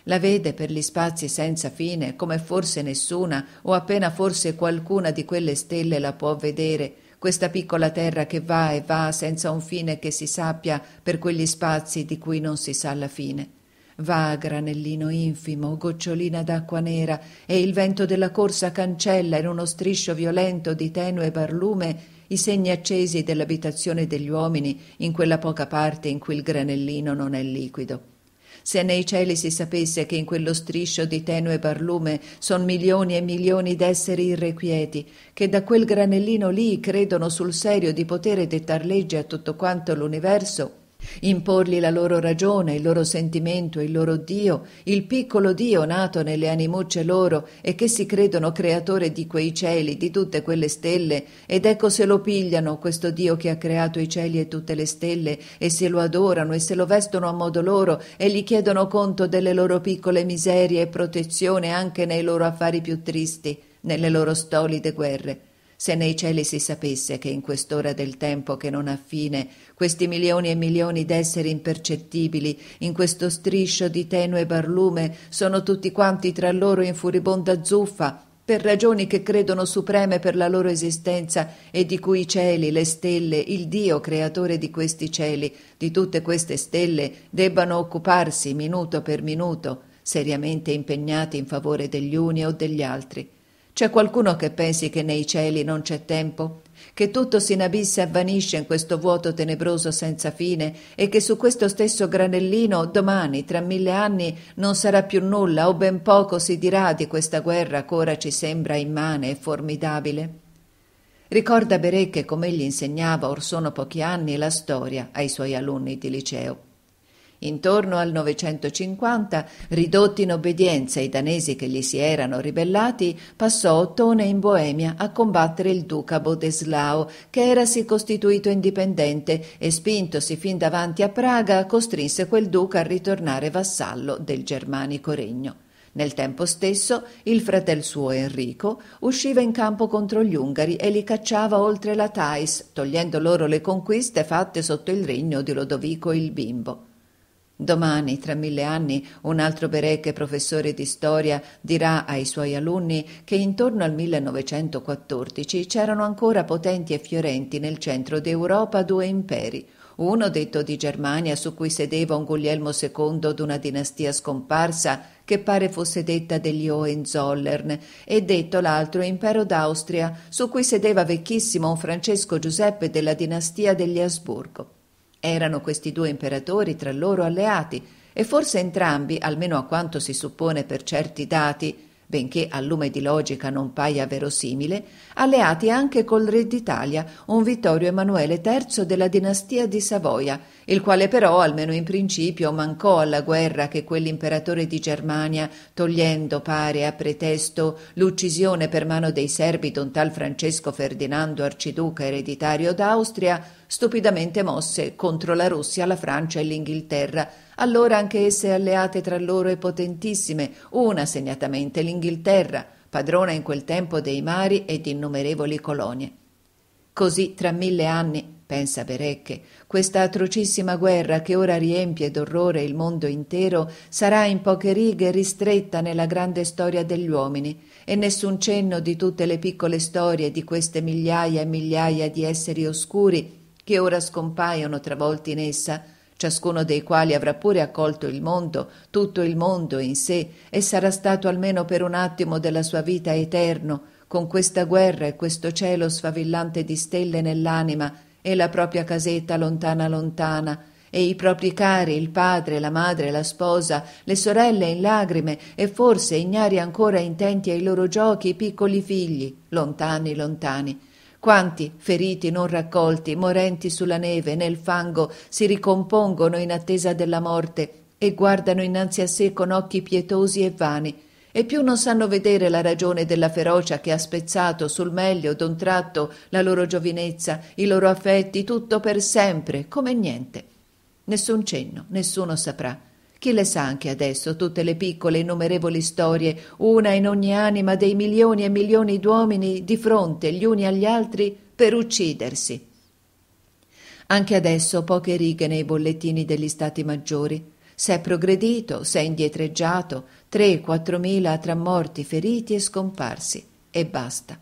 La vede per gli spazi senza fine, come forse nessuna o appena forse qualcuna di quelle stelle la può vedere, questa piccola terra che va e va senza un fine che si sappia per quegli spazi di cui non si sa la fine va granellino infimo gocciolina d'acqua nera e il vento della corsa cancella in uno striscio violento di tenue barlume i segni accesi dell'abitazione degli uomini in quella poca parte in cui il granellino non è liquido. Se nei cieli si sapesse che in quello striscio di tenue barlume son milioni e milioni d'esseri irrequieti, che da quel granellino lì credono sul serio di potere dettar legge a tutto quanto l'universo, imporgli la loro ragione, il loro sentimento, il loro Dio, il piccolo Dio nato nelle animucce loro e che si credono creatore di quei cieli, di tutte quelle stelle, ed ecco se lo pigliano questo Dio che ha creato i cieli e tutte le stelle, e se lo adorano e se lo vestono a modo loro e gli chiedono conto delle loro piccole miserie e protezione anche nei loro affari più tristi, nelle loro stolide guerre se nei cieli si sapesse che in quest'ora del tempo che non ha fine questi milioni e milioni d'esseri impercettibili, in questo striscio di tenue barlume, sono tutti quanti tra loro in furibonda zuffa, per ragioni che credono supreme per la loro esistenza e di cui i cieli, le stelle, il Dio creatore di questi cieli, di tutte queste stelle, debbano occuparsi minuto per minuto, seriamente impegnati in favore degli uni o degli altri. C'è qualcuno che pensi che nei cieli non c'è tempo? Che tutto si inabissa e avvanisce in questo vuoto tenebroso senza fine e che su questo stesso granellino domani, tra mille anni, non sarà più nulla o ben poco si dirà di questa guerra che ora ci sembra immane e formidabile? Ricorda Berecche come egli insegnava or sono pochi anni la storia ai suoi alunni di liceo. Intorno al 950, ridotti in obbedienza ai danesi che gli si erano ribellati, passò Ottone in Boemia a combattere il duca Bodeslao, che erasi costituito indipendente e spintosi fin davanti a Praga costrinse quel duca a ritornare vassallo del germanico regno. Nel tempo stesso il fratel suo Enrico usciva in campo contro gli Ungari e li cacciava oltre la Thais, togliendo loro le conquiste fatte sotto il regno di Lodovico il Bimbo. Domani, tra mille anni, un altro Bereke, professore di storia dirà ai suoi alunni che intorno al 1914 c'erano ancora potenti e fiorenti nel centro d'Europa due imperi, uno detto di Germania su cui sedeva un Guglielmo II d'una dinastia scomparsa che pare fosse detta degli Hohenzollern e detto l'altro impero d'Austria su cui sedeva vecchissimo un Francesco Giuseppe della dinastia degli Asburgo. Erano questi due imperatori tra loro alleati e forse entrambi, almeno a quanto si suppone per certi dati, benché a lume di logica non paia verosimile, alleati anche col re d'Italia, un Vittorio Emanuele III della dinastia di Savoia, il quale però, almeno in principio, mancò alla guerra che quell'imperatore di Germania, togliendo, pare, a pretesto l'uccisione per mano dei serbi d'un tal Francesco Ferdinando arciduca ereditario d'Austria, stupidamente mosse contro la Russia, la Francia e l'Inghilterra, allora anche esse alleate tra loro e potentissime, una segnatamente l'Inghilterra, padrona in quel tempo dei mari e di innumerevoli colonie. Così tra mille anni, pensa Berecche, questa atrocissima guerra che ora riempie d'orrore il mondo intero sarà in poche righe ristretta nella grande storia degli uomini e nessun cenno di tutte le piccole storie di queste migliaia e migliaia di esseri oscuri che ora scompaiono travolti in essa, ciascuno dei quali avrà pure accolto il mondo, tutto il mondo in sé, e sarà stato almeno per un attimo della sua vita eterno, con questa guerra e questo cielo sfavillante di stelle nell'anima, e la propria casetta lontana lontana e i propri cari, il padre, la madre, la sposa, le sorelle in lagrime e forse ignari ancora intenti ai loro giochi i piccoli figli, lontani lontani. Quanti, feriti non raccolti, morenti sulla neve, nel fango, si ricompongono in attesa della morte e guardano innanzi a sé con occhi pietosi e vani e più non sanno vedere la ragione della ferocia che ha spezzato sul meglio d'un tratto la loro giovinezza, i loro affetti, tutto per sempre, come niente. Nessun cenno, nessuno saprà. Chi le sa anche adesso tutte le piccole innumerevoli storie, una in ogni anima dei milioni e milioni d'uomini di fronte gli uni agli altri per uccidersi. Anche adesso poche righe nei bollettini degli stati maggiori, se è progredito, se è indietreggiato, 3-4 tra morti, feriti e scomparsi, e basta.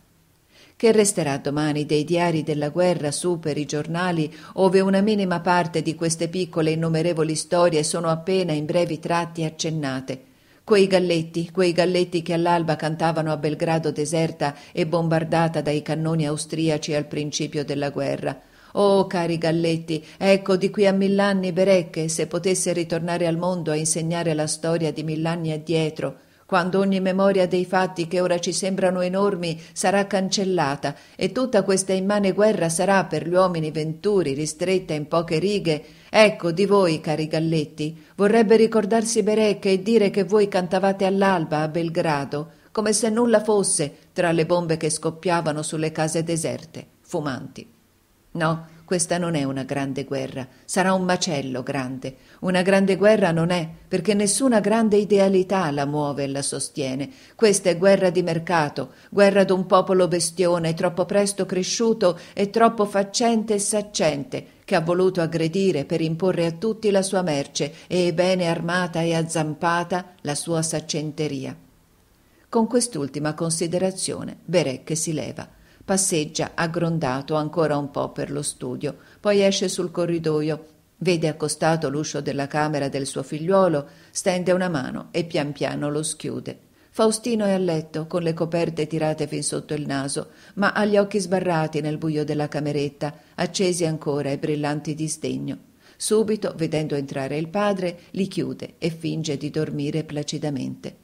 Che resterà domani dei diari della guerra su per i giornali, ove una minima parte di queste piccole innumerevoli storie sono appena in brevi tratti accennate? Quei galletti, quei galletti che all'alba cantavano a Belgrado deserta e bombardata dai cannoni austriaci al principio della guerra Oh, cari Galletti, ecco di qui a mill'anni Berecche, se potesse ritornare al mondo a insegnare la storia di mill'anni addietro, quando ogni memoria dei fatti che ora ci sembrano enormi sarà cancellata e tutta questa immane guerra sarà per gli uomini venturi ristretta in poche righe, ecco di voi, cari Galletti, vorrebbe ricordarsi Berecche e dire che voi cantavate all'alba a Belgrado, come se nulla fosse tra le bombe che scoppiavano sulle case deserte, fumanti. No, questa non è una grande guerra, sarà un macello grande. Una grande guerra non è, perché nessuna grande idealità la muove e la sostiene. Questa è guerra di mercato, guerra d'un popolo bestione, troppo presto cresciuto e troppo faccente e saccente, che ha voluto aggredire per imporre a tutti la sua merce e bene armata e azzampata la sua saccenteria. Con quest'ultima considerazione Berecche si leva Passeggia aggrondato ancora un po' per lo studio, poi esce sul corridoio, vede accostato l'uscio della camera del suo figliuolo, stende una mano e pian piano lo schiude. Faustino è a letto, con le coperte tirate fin sotto il naso, ma ha gli occhi sbarrati nel buio della cameretta, accesi ancora e brillanti di sdegno. Subito, vedendo entrare il padre, li chiude e finge di dormire placidamente.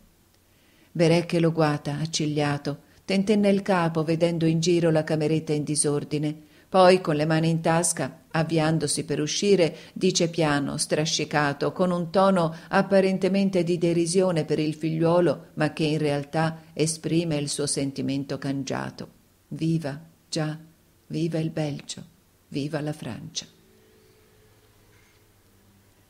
Berecche lo guata, accigliato, tentenne il capo vedendo in giro la cameretta in disordine. Poi, con le mani in tasca, avviandosi per uscire, dice piano, strascicato, con un tono apparentemente di derisione per il figliuolo, ma che in realtà esprime il suo sentimento cangiato. Viva, già, viva il Belgio, viva la Francia.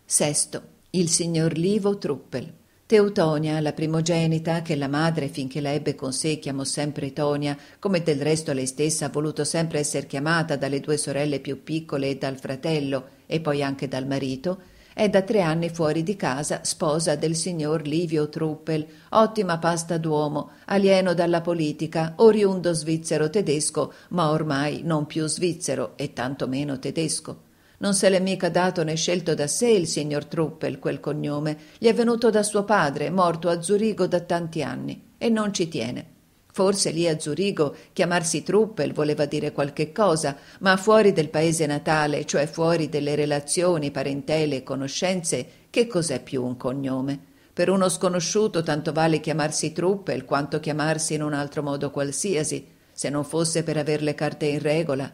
Sesto, il signor Livo Truppel. Teutonia, la primogenita, che la madre finché la ebbe con sé chiamò sempre Tonia, come del resto lei stessa ha voluto sempre esser chiamata dalle due sorelle più piccole e dal fratello, e poi anche dal marito, è da tre anni fuori di casa sposa del signor Livio Truppel, ottima pasta d'uomo, alieno dalla politica, oriundo svizzero tedesco, ma ormai non più svizzero e tanto meno tedesco. Non se l'è mica dato né scelto da sé il signor Truppel quel cognome, gli è venuto da suo padre, morto a Zurigo da tanti anni, e non ci tiene. Forse lì a Zurigo chiamarsi Truppel voleva dire qualche cosa, ma fuori del paese natale, cioè fuori delle relazioni, parentele e conoscenze, che cos'è più un cognome? Per uno sconosciuto tanto vale chiamarsi Truppel quanto chiamarsi in un altro modo qualsiasi, se non fosse per aver le carte in regola.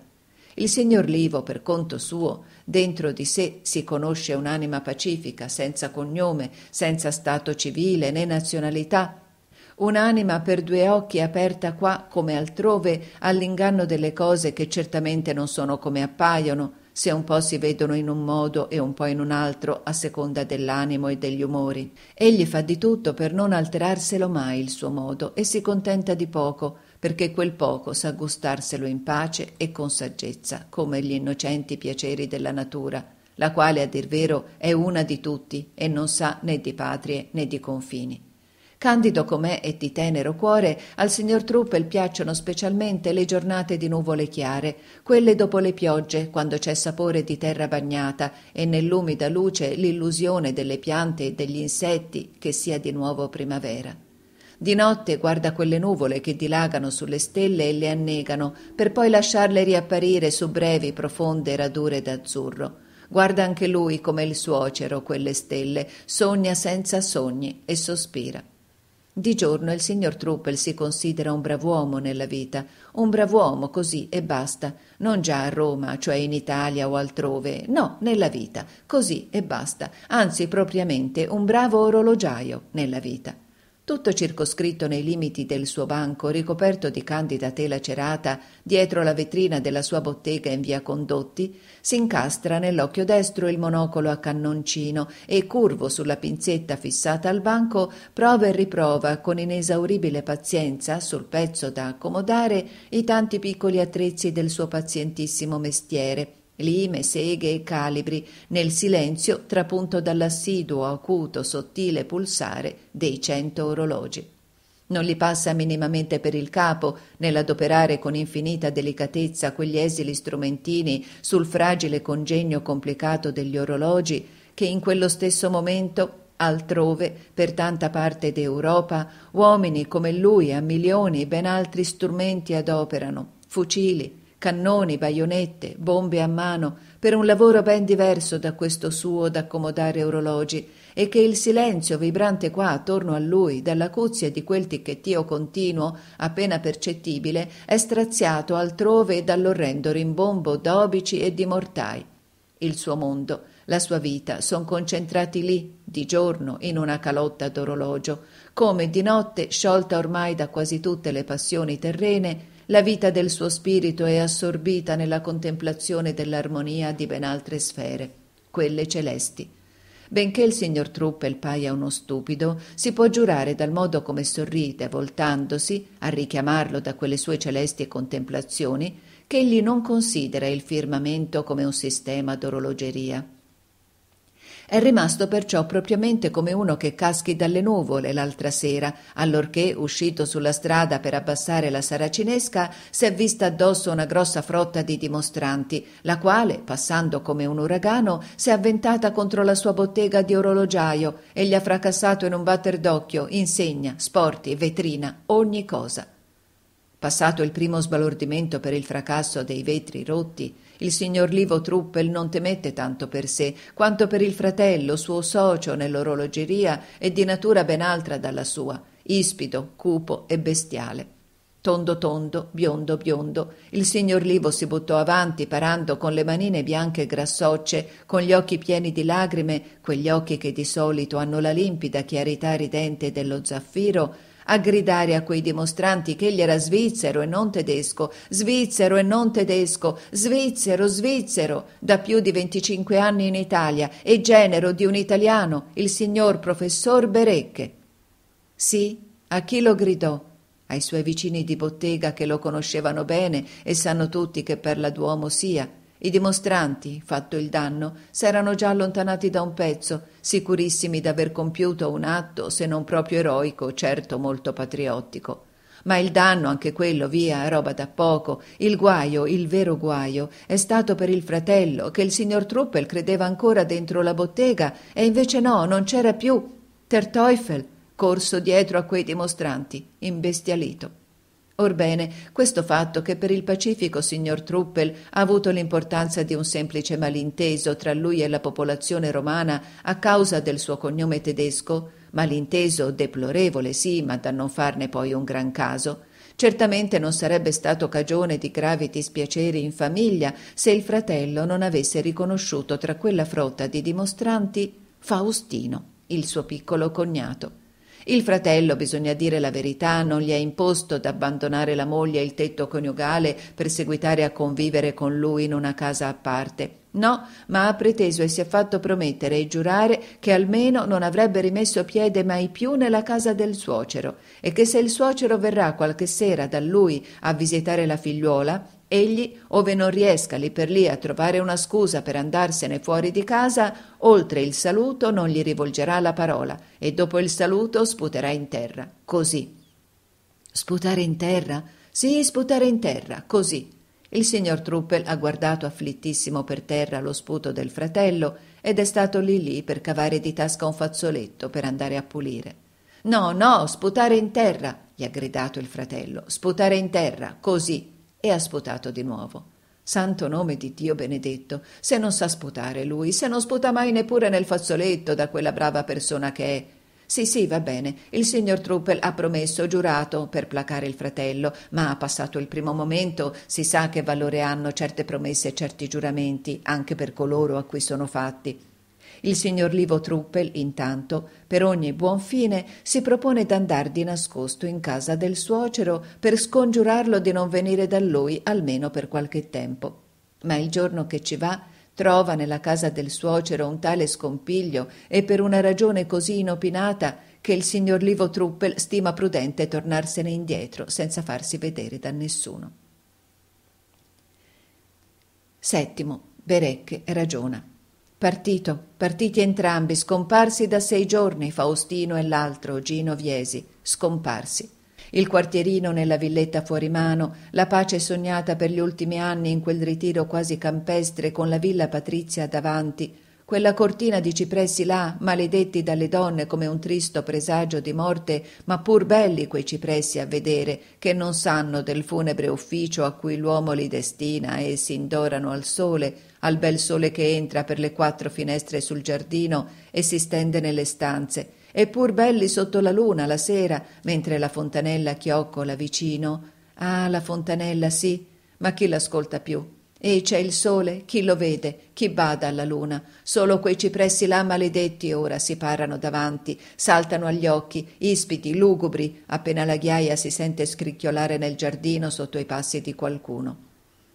Il signor Livo, per conto suo, dentro di sé si conosce un'anima pacifica, senza cognome, senza stato civile né nazionalità, un'anima per due occhi aperta qua come altrove all'inganno delle cose che certamente non sono come appaiono, se un po' si vedono in un modo e un po' in un altro a seconda dell'animo e degli umori. Egli fa di tutto per non alterarselo mai il suo modo e si contenta di poco, perché quel poco sa gustarselo in pace e con saggezza, come gli innocenti piaceri della natura, la quale, a dir vero, è una di tutti e non sa né di patrie né di confini. Candido com'è e di tenero cuore, al signor Truppel piacciono specialmente le giornate di nuvole chiare, quelle dopo le piogge, quando c'è sapore di terra bagnata e nell'umida luce l'illusione delle piante e degli insetti che sia di nuovo primavera. Di notte guarda quelle nuvole che dilagano sulle stelle e le annegano, per poi lasciarle riapparire su brevi, profonde radure d'azzurro. Guarda anche lui come il suocero quelle stelle, sogna senza sogni e sospira. Di giorno il signor Truppel si considera un brav'uomo nella vita, un brav'uomo così e basta, non già a Roma, cioè in Italia o altrove, no, nella vita, così e basta, anzi propriamente un bravo orologiaio nella vita tutto circoscritto nei limiti del suo banco, ricoperto di candida tela cerata, dietro la vetrina della sua bottega in via Condotti, s'incastra nell'occhio destro il monocolo a cannoncino e, curvo sulla pinzetta fissata al banco, prova e riprova con inesauribile pazienza, sul pezzo da accomodare, i tanti piccoli attrezzi del suo pazientissimo mestiere lime, seghe e calibri, nel silenzio trapunto dall'assiduo, acuto, sottile pulsare dei cento orologi. Non gli passa minimamente per il capo, nell'adoperare con infinita delicatezza quegli esili strumentini sul fragile congegno complicato degli orologi, che in quello stesso momento altrove, per tanta parte d'Europa, uomini come lui a milioni ben altri strumenti adoperano, fucili, cannoni, baionette, bombe a mano, per un lavoro ben diverso da questo suo d'accomodare orologi, e che il silenzio vibrante qua attorno a lui, dall'acuzia di quel ticchettio continuo, appena percettibile, è straziato altrove dall'orrendo rimbombo d'obici e di mortai. Il suo mondo, la sua vita son concentrati lì, di giorno, in una calotta d'orologio, come di notte, sciolta ormai da quasi tutte le passioni terrene, la vita del suo spirito è assorbita nella contemplazione dell'armonia di ben altre sfere, quelle celesti. Benché il signor Truppel paia uno stupido, si può giurare dal modo come sorride, voltandosi, a richiamarlo da quelle sue celesti contemplazioni, che egli non considera il firmamento come un sistema d'orologeria. È rimasto perciò propriamente come uno che caschi dalle nuvole l'altra sera, allorché, uscito sulla strada per abbassare la saracinesca, s'è vista addosso una grossa frotta di dimostranti, la quale, passando come un uragano, s'è avventata contro la sua bottega di orologiaio e gli ha fracassato in un batter d'occhio insegna, sporti, vetrina, ogni cosa. Passato il primo sbalordimento per il fracasso dei vetri rotti, il signor Livo Truppel non temette tanto per sé quanto per il fratello, suo socio nell'orologeria e di natura ben altra dalla sua, ispido, cupo e bestiale. Tondo tondo, biondo biondo, il signor Livo si buttò avanti parando con le manine bianche e grassocce, con gli occhi pieni di lagrime, quegli occhi che di solito hanno la limpida chiarità ridente dello zaffiro, a gridare a quei dimostranti che egli era svizzero e non tedesco, svizzero e non tedesco, svizzero, svizzero, da più di venticinque anni in Italia e genero di un italiano, il signor professor Berecche. Sì, a chi lo gridò? Ai suoi vicini di bottega che lo conoscevano bene e sanno tutti che per la Duomo sia i dimostranti, fatto il danno, s'erano già allontanati da un pezzo, sicurissimi d'aver compiuto un atto, se non proprio eroico, certo molto patriottico. Ma il danno, anche quello, via, roba da poco. Il guaio, il vero guaio, è stato per il fratello, che il signor Truppel credeva ancora dentro la bottega, e invece no, non c'era più. Terteufel, corso dietro a quei dimostranti, imbestialito. Orbene, questo fatto che per il pacifico signor Truppel ha avuto l'importanza di un semplice malinteso tra lui e la popolazione romana a causa del suo cognome tedesco, malinteso deplorevole sì, ma da non farne poi un gran caso, certamente non sarebbe stato cagione di gravi dispiaceri in famiglia se il fratello non avesse riconosciuto tra quella frotta di dimostranti Faustino, il suo piccolo cognato il fratello, bisogna dire la verità, non gli ha imposto d'abbandonare la moglie e il tetto coniugale per seguitare a convivere con lui in una casa a parte. No, ma ha preteso e si è fatto promettere e giurare che almeno non avrebbe rimesso piede mai più nella casa del suocero e che se il suocero verrà qualche sera da lui a visitare la figliuola, Egli, ove non riesca lì per lì a trovare una scusa per andarsene fuori di casa, oltre il saluto non gli rivolgerà la parola e dopo il saluto sputerà in terra, così. Sputare in terra? Sì, sputare in terra, così. Il signor Truppel ha guardato afflittissimo per terra lo sputo del fratello ed è stato lì lì per cavare di tasca un fazzoletto per andare a pulire. No, no, sputare in terra, gli ha gridato il fratello, sputare in terra, così e ha sputato di nuovo. Santo nome di Dio benedetto, se non sa sputare lui, se non sputa mai neppure nel fazzoletto da quella brava persona che è. Sì, sì, va bene. Il signor Truppel ha promesso, giurato, per placare il fratello, ma ha passato il primo momento, si sa che valore hanno certe promesse e certi giuramenti, anche per coloro a cui sono fatti. Il signor Livo Truppel, intanto, per ogni buon fine, si propone d'andar di nascosto in casa del suocero per scongiurarlo di non venire da lui almeno per qualche tempo. Ma il giorno che ci va, trova nella casa del suocero un tale scompiglio e per una ragione così inopinata che il signor Livo Truppel stima prudente tornarsene indietro senza farsi vedere da nessuno. Settimo, Berecche ragiona. Partito, partiti entrambi, scomparsi da sei giorni, Faustino e l'altro, Gino Viesi, scomparsi. Il quartierino nella villetta fuori mano, la pace sognata per gli ultimi anni in quel ritiro quasi campestre con la villa patrizia davanti, quella cortina di cipressi là, maledetti dalle donne come un tristo presagio di morte, ma pur belli quei cipressi a vedere, che non sanno del funebre ufficio a cui l'uomo li destina e si indorano al sole, al bel sole che entra per le quattro finestre sul giardino e si stende nelle stanze, e pur belli sotto la luna la sera, mentre la fontanella chioccola vicino. Ah, la fontanella sì, ma chi l'ascolta più? E c'è il sole, chi lo vede, chi bada alla luna. Solo quei cipressi là maledetti ora si parano davanti, saltano agli occhi, ispiti, lugubri, appena la ghiaia si sente scricchiolare nel giardino sotto i passi di qualcuno.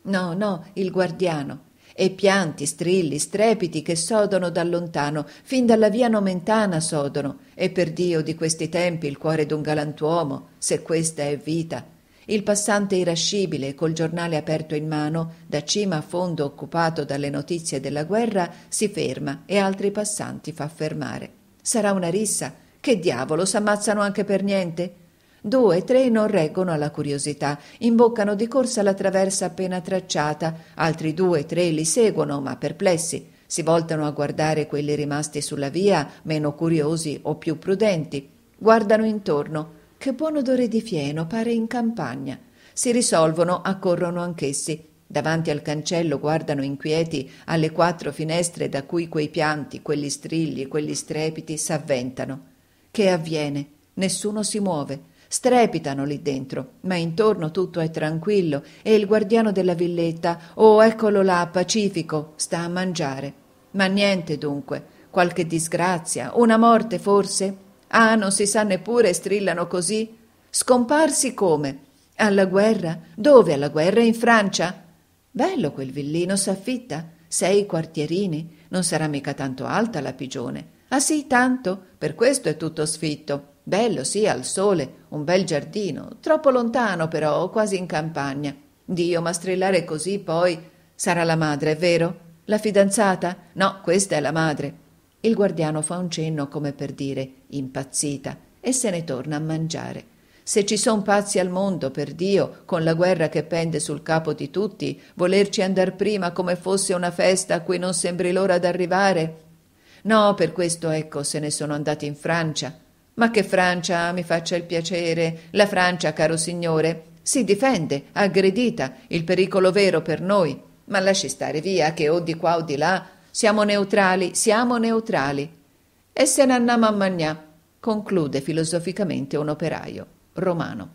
No, no, il guardiano. E pianti, strilli, strepiti che sodono da lontano, fin dalla via Nomentana sodono, e per Dio di questi tempi il cuore d'un galantuomo, se questa è vita, il passante irascibile, col giornale aperto in mano, da cima a fondo occupato dalle notizie della guerra, si ferma e altri passanti fa fermare. Sarà una rissa? Che diavolo, s'ammazzano anche per niente? Due, tre non reggono alla curiosità, imboccano di corsa la traversa appena tracciata, altri due, tre li seguono, ma perplessi, si voltano a guardare quelli rimasti sulla via, meno curiosi o più prudenti, guardano intorno, che buon odore di fieno, pare in campagna. Si risolvono, accorrono anch'essi. Davanti al cancello guardano inquieti alle quattro finestre da cui quei pianti, quegli strilli, quegli strepiti s'avventano. Che avviene? Nessuno si muove. Strepitano lì dentro, ma intorno tutto è tranquillo e il guardiano della villetta, oh eccolo là, pacifico, sta a mangiare. Ma niente dunque, qualche disgrazia, una morte forse? Ah, non si sa neppure, strillano così. Scomparsi come? Alla guerra? Dove alla guerra? In Francia? Bello quel villino, s'affitta. Sei quartierini. Non sarà mica tanto alta la pigione. Ah sì, tanto. Per questo è tutto sfitto. Bello, sì, al sole, un bel giardino, troppo lontano però, quasi in campagna. Dio, ma strillare così poi. Sarà la madre, è vero? La fidanzata? No, questa è la madre. Il guardiano fa un cenno come per dire impazzita e se ne torna a mangiare. Se ci son pazzi al mondo, per Dio, con la guerra che pende sul capo di tutti, volerci andar prima come fosse una festa a cui non sembri l'ora d'arrivare. No, per questo ecco se ne sono andati in Francia. Ma che Francia mi faccia il piacere. La Francia, caro signore, si difende, aggredita, il pericolo vero per noi. Ma lasci stare via che o di qua o di là siamo neutrali, siamo neutrali. E se nanna mammagna, conclude filosoficamente un operaio romano.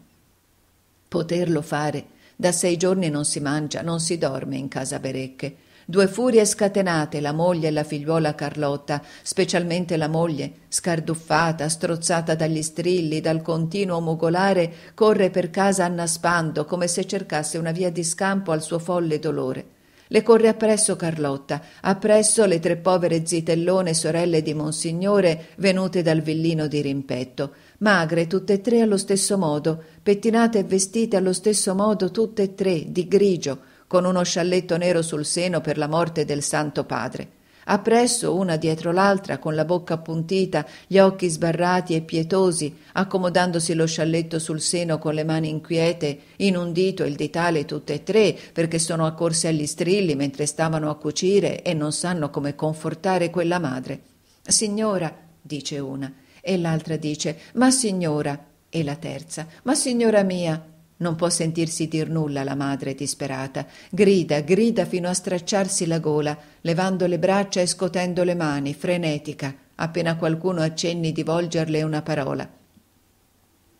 Poterlo fare. Da sei giorni non si mangia, non si dorme in casa Berecche. Due furie scatenate, la moglie e la figliuola Carlotta, specialmente la moglie, scarduffata, strozzata dagli strilli, dal continuo mugolare, corre per casa annaspando come se cercasse una via di scampo al suo folle dolore. Le corre appresso Carlotta, appresso le tre povere zitellone sorelle di Monsignore venute dal villino di rimpetto, magre tutte e tre allo stesso modo, pettinate e vestite allo stesso modo tutte e tre, di grigio, con uno scialletto nero sul seno per la morte del Santo Padre appresso una dietro l'altra, con la bocca appuntita, gli occhi sbarrati e pietosi, accomodandosi lo scialletto sul seno con le mani inquiete, in un dito il ditale tutte e tre, perché sono accorse agli strilli mentre stavano a cucire e non sanno come confortare quella madre. Signora, dice una, e l'altra dice, ma signora, e la terza, ma signora mia, non può sentirsi dir nulla la madre disperata. Grida, grida fino a stracciarsi la gola, levando le braccia e scotendo le mani, frenetica, appena qualcuno accenni di volgerle una parola.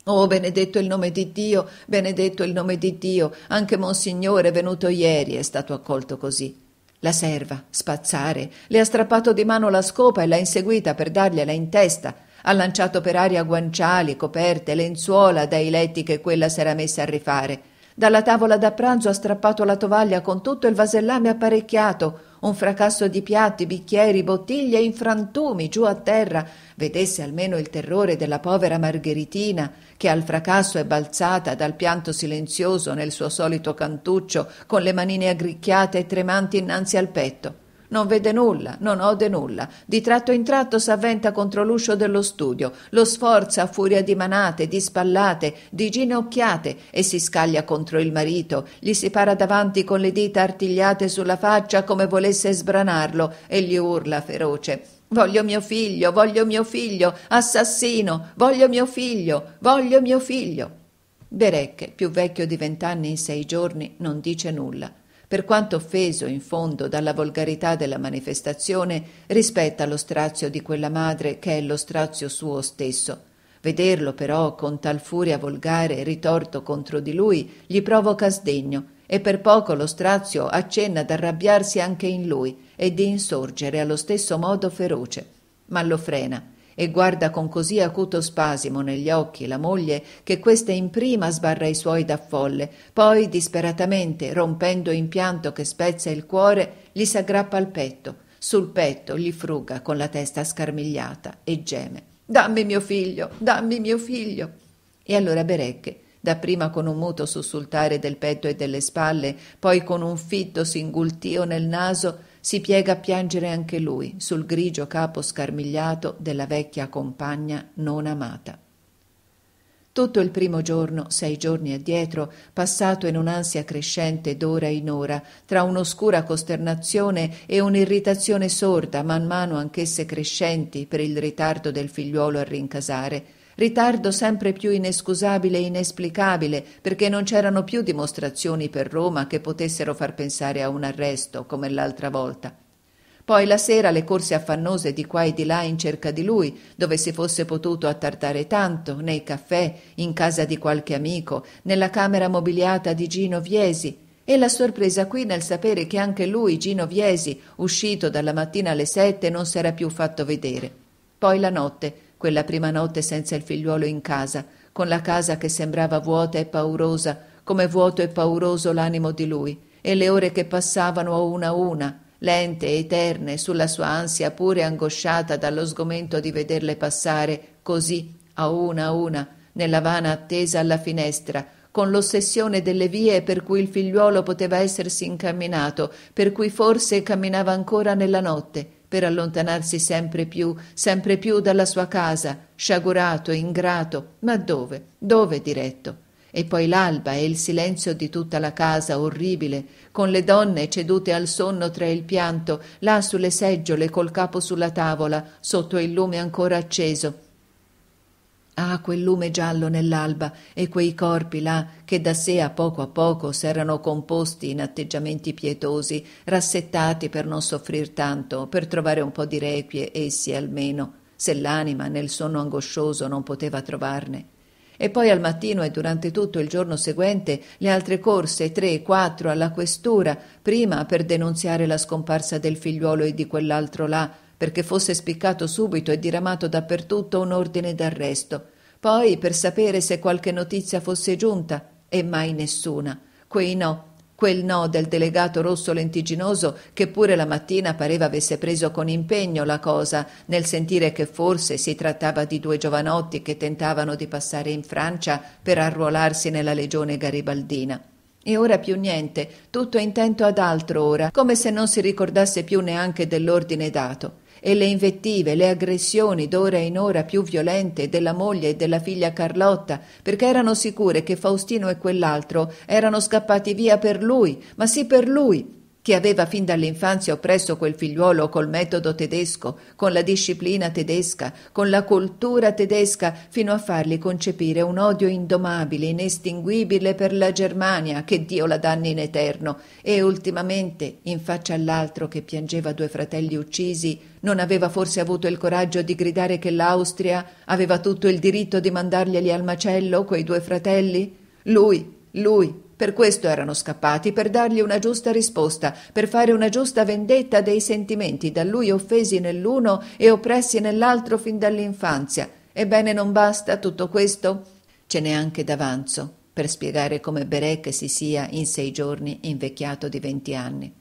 Oh, benedetto il nome di Dio, benedetto il nome di Dio, anche Monsignore venuto ieri, è stato accolto così. La serva, spazzare, le ha strappato di mano la scopa e l'ha inseguita per dargliela in testa ha lanciato per aria guanciali, coperte, lenzuola dai letti che quella s'era messa a rifare. Dalla tavola da pranzo ha strappato la tovaglia con tutto il vasellame apparecchiato, un fracasso di piatti, bicchieri, bottiglie in frantumi giù a terra, vedesse almeno il terrore della povera Margheritina, che al fracasso è balzata dal pianto silenzioso nel suo solito cantuccio, con le manine aggricchiate e tremanti innanzi al petto. Non vede nulla, non ode nulla. Di tratto in tratto s'avventa contro l'uscio dello studio, lo sforza a furia di manate, di spallate, di ginocchiate e si scaglia contro il marito, gli si para davanti con le dita artigliate sulla faccia come volesse sbranarlo e gli urla feroce. Voglio mio figlio, voglio mio figlio, assassino, voglio mio figlio, voglio mio figlio. Berecche, più vecchio di vent'anni in sei giorni, non dice nulla per quanto offeso in fondo dalla volgarità della manifestazione, rispetta lo strazio di quella madre che è lo strazio suo stesso. Vederlo però con tal furia volgare ritorto contro di lui gli provoca sdegno e per poco lo strazio accenna ad arrabbiarsi anche in lui e di insorgere allo stesso modo feroce, ma lo frena e guarda con così acuto spasimo negli occhi la moglie che questa in prima sbarra i suoi da folle, poi disperatamente, rompendo in pianto che spezza il cuore, gli s'aggrappa al petto, sul petto gli fruga con la testa scarmigliata e geme. Dammi mio figlio, dammi mio figlio. E allora Berecche, dapprima con un muto sussultare del petto e delle spalle, poi con un fitto singultio nel naso, si piega a piangere anche lui sul grigio capo scarmigliato della vecchia compagna non amata. Tutto il primo giorno, sei giorni addietro, passato in un'ansia crescente d'ora in ora, tra un'oscura costernazione e un'irritazione sorda, man mano anch'esse crescenti per il ritardo del figliuolo a rincasare, ritardo sempre più inescusabile e inesplicabile, perché non c'erano più dimostrazioni per Roma che potessero far pensare a un arresto, come l'altra volta. Poi la sera le corse affannose di qua e di là in cerca di lui, dove si fosse potuto attardare tanto, nei caffè, in casa di qualche amico, nella camera mobiliata di Gino Viesi, e la sorpresa qui nel sapere che anche lui, Gino Viesi, uscito dalla mattina alle sette, non s'era più fatto vedere. Poi la notte, quella prima notte senza il figliuolo in casa, con la casa che sembrava vuota e paurosa, come vuoto e pauroso l'animo di lui, e le ore che passavano a una a una, lente, eterne, sulla sua ansia pure angosciata dallo sgomento di vederle passare, così, a una a una, nella vana attesa alla finestra, con l'ossessione delle vie per cui il figliuolo poteva essersi incamminato, per cui forse camminava ancora nella notte, per allontanarsi sempre più, sempre più dalla sua casa, sciagurato, ingrato, ma dove, dove diretto? E poi l'alba e il silenzio di tutta la casa orribile, con le donne cedute al sonno tra il pianto, là sulle seggiole col capo sulla tavola, sotto il lume ancora acceso, Ah, quel lume giallo nell'alba e quei corpi là che da sé a poco a poco s'erano composti in atteggiamenti pietosi, rassettati per non soffrir tanto, per trovare un po' di requie essi almeno, se l'anima nel sonno angoscioso non poteva trovarne. E poi al mattino e durante tutto il giorno seguente le altre corse, tre, quattro, alla questura, prima per denunziare la scomparsa del figliuolo e di quell'altro là, perché fosse spiccato subito e diramato dappertutto un ordine d'arresto, poi per sapere se qualche notizia fosse giunta, e mai nessuna. Quei no, quel no del delegato rosso lentiginoso che pure la mattina pareva avesse preso con impegno la cosa nel sentire che forse si trattava di due giovanotti che tentavano di passare in Francia per arruolarsi nella legione garibaldina. E ora più niente, tutto intento ad altro ora, come se non si ricordasse più neanche dell'ordine dato e le invettive, le aggressioni d'ora in ora più violente della moglie e della figlia Carlotta, perché erano sicure che Faustino e quell'altro erano scappati via per lui, ma sì per lui, che aveva fin dall'infanzia oppresso quel figliuolo col metodo tedesco, con la disciplina tedesca, con la cultura tedesca, fino a fargli concepire un odio indomabile, inestinguibile per la Germania, che Dio la danni in eterno, e ultimamente, in faccia all'altro che piangeva due fratelli uccisi, non aveva forse avuto il coraggio di gridare che l'Austria aveva tutto il diritto di mandarglieli al macello quei due fratelli? Lui, lui, per questo erano scappati, per dargli una giusta risposta, per fare una giusta vendetta dei sentimenti da lui offesi nell'uno e oppressi nell'altro fin dall'infanzia. Ebbene, non basta tutto questo? Ce n'è anche d'avanzo per spiegare come Berek si sia in sei giorni invecchiato di venti anni.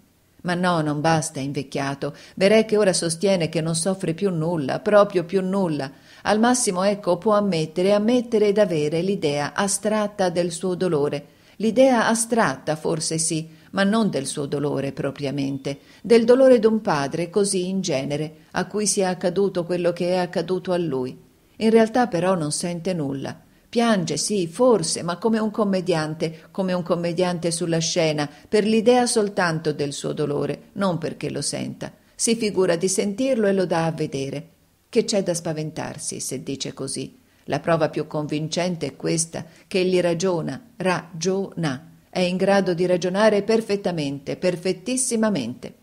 Ma no, non basta invecchiato. Berek ora sostiene che non soffre più nulla, proprio più nulla. Al massimo, ecco, può ammettere, ammettere ed avere l'idea astratta del suo dolore, l'idea astratta forse sì, ma non del suo dolore propriamente, del dolore d'un padre così in genere, a cui sia accaduto quello che è accaduto a lui. In realtà però non sente nulla. Piange, sì, forse, ma come un commediante, come un commediante sulla scena, per l'idea soltanto del suo dolore, non perché lo senta. Si figura di sentirlo e lo dà a vedere. Che c'è da spaventarsi se dice così? La prova più convincente è questa, che egli ragiona, ragiona, è in grado di ragionare perfettamente, perfettissimamente.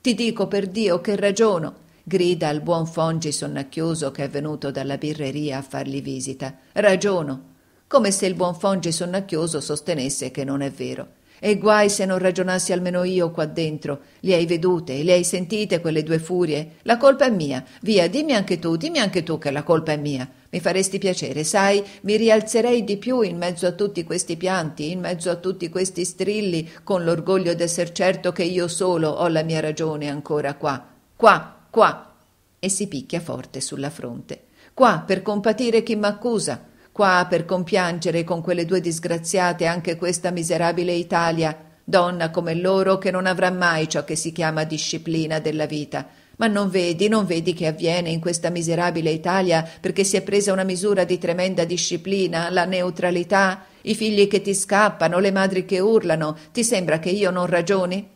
Ti dico per Dio che ragiono, grida al buon Fongi sonnacchioso che è venuto dalla birreria a fargli visita. Ragiono, come se il buon Fongi sonnacchioso sostenesse che non è vero. E guai se non ragionassi almeno io qua dentro. Le hai vedute, le hai sentite quelle due furie? La colpa è mia. Via, dimmi anche tu, dimmi anche tu che la colpa è mia. Mi faresti piacere, sai, mi rialzerei di più in mezzo a tutti questi pianti, in mezzo a tutti questi strilli, con l'orgoglio d'esser certo che io solo ho la mia ragione ancora qua, qua, qua. E si picchia forte sulla fronte. Qua per compatire chi m'accusa, qua per compiangere con quelle due disgraziate anche questa miserabile Italia, donna come loro che non avrà mai ciò che si chiama disciplina della vita ma non vedi, non vedi che avviene in questa miserabile Italia perché si è presa una misura di tremenda disciplina, la neutralità, i figli che ti scappano, le madri che urlano, ti sembra che io non ragioni?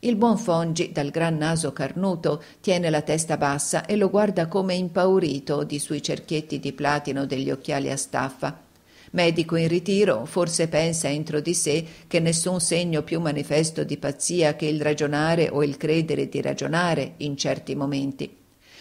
Il buon Fongi, dal gran naso carnuto, tiene la testa bassa e lo guarda come impaurito di sui cerchietti di platino degli occhiali a staffa. Medico in ritiro, forse pensa entro di sé che nessun segno più manifesto di pazzia che il ragionare o il credere di ragionare in certi momenti.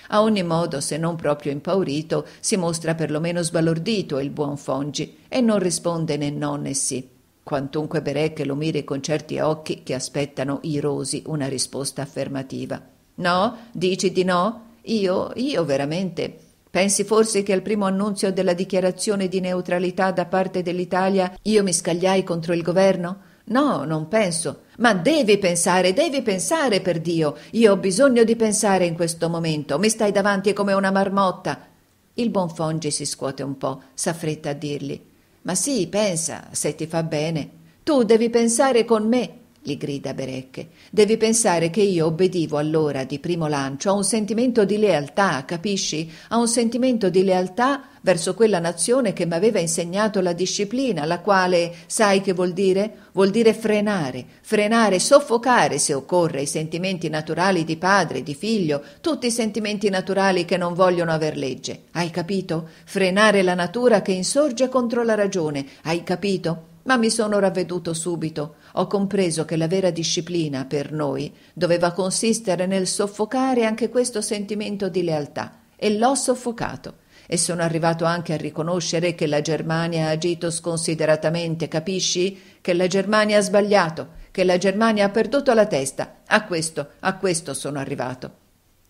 A ogni modo, se non proprio impaurito, si mostra perlomeno sbalordito il buon Fongi e non risponde né no né sì. Quantunque Berecche lo miri con certi occhi che aspettano irosi una risposta affermativa. No? Dici di no? Io, io veramente. Pensi forse che al primo annunzio della dichiarazione di neutralità da parte dell'Italia io mi scagliai contro il governo? No, non penso. Ma devi pensare, devi pensare, per Dio. Io ho bisogno di pensare in questo momento. Mi stai davanti come una marmotta. Il Bonfongi si scuote un po', s'affretta a dirgli. Ma sì, pensa, se ti fa bene. Tu devi pensare con me gli grida Berecche. Devi pensare che io obbedivo allora di primo lancio a un sentimento di lealtà, capisci? A un sentimento di lealtà verso quella nazione che mi aveva insegnato la disciplina, la quale, sai che vuol dire? Vuol dire frenare, frenare, soffocare se occorre i sentimenti naturali di padre, di figlio, tutti i sentimenti naturali che non vogliono aver legge. Hai capito? Frenare la natura che insorge contro la ragione. Hai capito? Ma mi sono ravveduto subito, ho compreso che la vera disciplina per noi doveva consistere nel soffocare anche questo sentimento di lealtà, e l'ho soffocato e sono arrivato anche a riconoscere che la Germania ha agito sconsideratamente, capisci? Che la Germania ha sbagliato, che la Germania ha perduto la testa. A questo, a questo sono arrivato.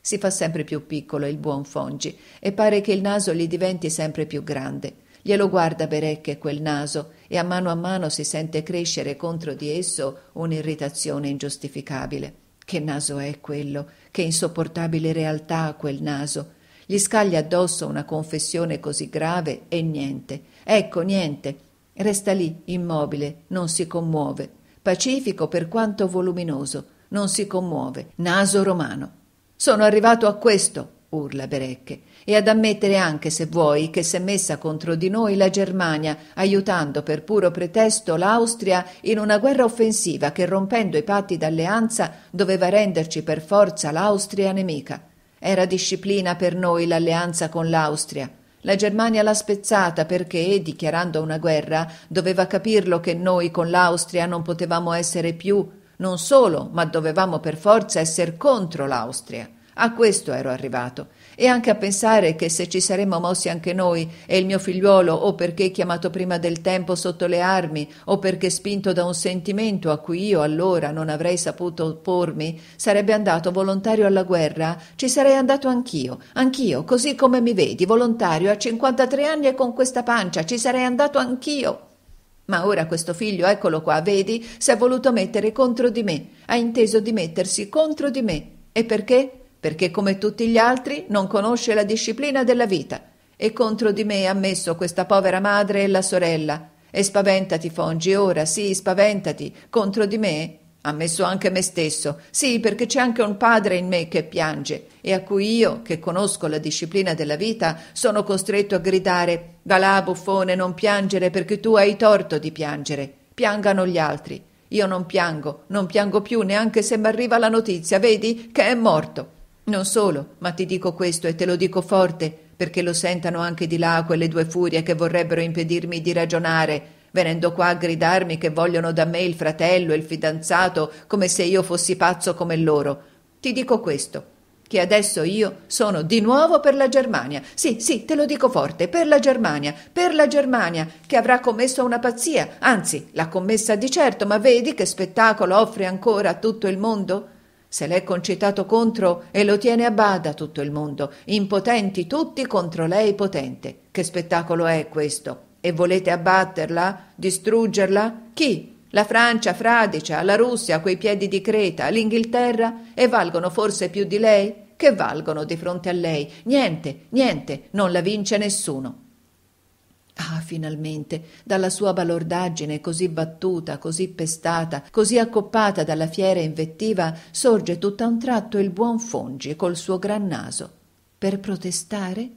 Si fa sempre più piccolo il buon Fongi e pare che il naso gli diventi sempre più grande. Glielo guarda Berecche quel naso e a mano a mano si sente crescere contro di esso un'irritazione ingiustificabile. Che naso è quello? Che insopportabile realtà ha quel naso? Gli scaglia addosso una confessione così grave e niente. Ecco, niente. Resta lì, immobile, non si commuove. Pacifico per quanto voluminoso, non si commuove. Naso romano. Sono arrivato a questo, urla Berecche e ad ammettere anche, se vuoi, che s'è messa contro di noi la Germania, aiutando per puro pretesto l'Austria in una guerra offensiva che, rompendo i patti d'alleanza, doveva renderci per forza l'Austria nemica. Era disciplina per noi l'alleanza con l'Austria. La Germania l'ha spezzata perché, dichiarando una guerra, doveva capirlo che noi con l'Austria non potevamo essere più, non solo, ma dovevamo per forza essere contro l'Austria. A questo ero arrivato e anche a pensare che se ci saremmo mossi anche noi e il mio figliuolo o perché chiamato prima del tempo sotto le armi o perché spinto da un sentimento a cui io allora non avrei saputo oppormi sarebbe andato volontario alla guerra ci sarei andato anch'io anch'io così come mi vedi volontario a 53 anni e con questa pancia ci sarei andato anch'io ma ora questo figlio eccolo qua vedi si è voluto mettere contro di me ha inteso di mettersi contro di me e perché perché come tutti gli altri non conosce la disciplina della vita e contro di me ha messo questa povera madre e la sorella. E spaventati, Fongi, ora sì, spaventati, contro di me ha messo anche me stesso, sì, perché c'è anche un padre in me che piange e a cui io, che conosco la disciplina della vita, sono costretto a gridare: Va là, buffone, non piangere perché tu hai torto di piangere. Piangano gli altri. Io non piango, non piango più neanche se mi arriva la notizia, vedi, che è morto. Non solo, ma ti dico questo e te lo dico forte, perché lo sentano anche di là quelle due furie che vorrebbero impedirmi di ragionare, venendo qua a gridarmi che vogliono da me il fratello e il fidanzato, come se io fossi pazzo come loro. Ti dico questo, che adesso io sono di nuovo per la Germania. Sì, sì, te lo dico forte, per la Germania, per la Germania, che avrà commesso una pazzia, anzi, l'ha commessa di certo, ma vedi che spettacolo offre ancora a tutto il mondo? Se l'è concitato contro e lo tiene a bada tutto il mondo, impotenti tutti contro lei potente. Che spettacolo è questo? E volete abbatterla? Distruggerla? Chi? La Francia fradicia, la Russia quei piedi di Creta, l'Inghilterra? E valgono forse più di lei? Che valgono di fronte a lei? Niente, niente, non la vince nessuno. Ah, finalmente, dalla sua balordaggine così battuta, così pestata, così accoppata dalla fiera invettiva, sorge tutt'a un tratto il buon Fongi col suo gran naso. Per protestare?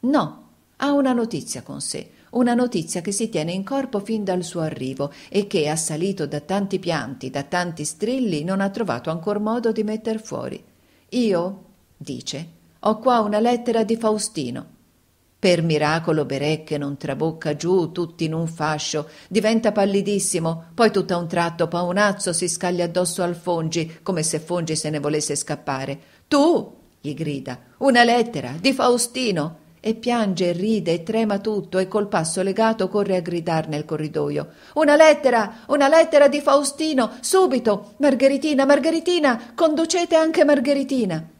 No, ha una notizia con sé, una notizia che si tiene in corpo fin dal suo arrivo e che, assalito da tanti pianti, da tanti strilli, non ha trovato ancor modo di metter fuori. Io, dice, ho qua una lettera di Faustino per miracolo Berecche non trabocca giù tutti in un fascio, diventa pallidissimo, poi tutt'a un tratto paonazzo si scaglia addosso al Fongi, come se Fongi se ne volesse scappare. Tu! gli grida, una lettera di Faustino! E piange e ride e trema tutto e col passo legato corre a gridar nel corridoio. Una lettera! Una lettera di Faustino! Subito! Margheritina, Margheritina! Conducete anche Margheritina!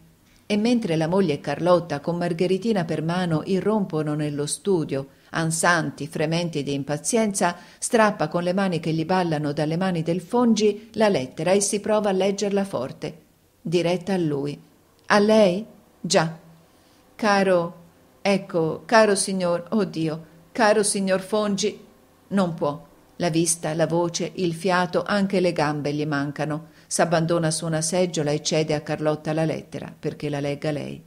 e mentre la moglie e Carlotta con Margheritina per mano irrompono nello studio, ansanti, frementi di impazienza, strappa con le mani che gli ballano dalle mani del Fongi la lettera e si prova a leggerla forte, diretta a lui. A lei? Già. Caro, ecco, caro signor, oh Dio, caro signor Fongi, non può. La vista, la voce, il fiato, anche le gambe gli mancano s'abbandona su una seggiola e cede a Carlotta la lettera perché la legga lei.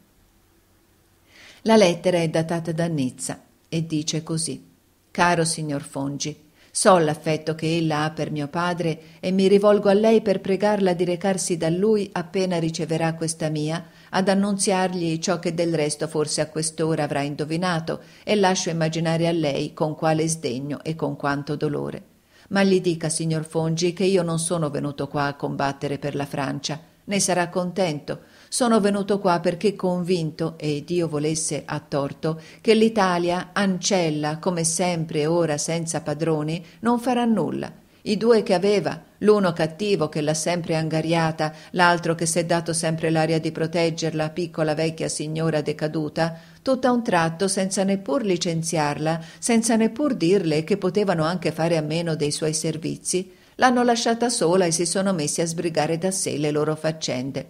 La lettera è datata da Nizza e dice così: Caro signor Fongi, so l'affetto che ella ha per mio padre e mi rivolgo a lei per pregarla di recarsi da lui appena riceverà questa mia ad annunziargli ciò che del resto forse a quest'ora avrà indovinato e lascio immaginare a lei con quale sdegno e con quanto dolore. Ma gli dica, signor Fongi, che io non sono venuto qua a combattere per la Francia. Ne sarà contento. Sono venuto qua perché convinto, e Dio volesse a torto, che l'Italia, ancella, come sempre e ora senza padroni, non farà nulla. I due che aveva, l'uno cattivo che l'ha sempre angariata, l'altro che s'è dato sempre l'aria di proteggerla, piccola vecchia signora decaduta, tutto a un tratto, senza neppur licenziarla, senza neppur dirle che potevano anche fare a meno dei suoi servizi, l'hanno lasciata sola e si sono messi a sbrigare da sé le loro faccende.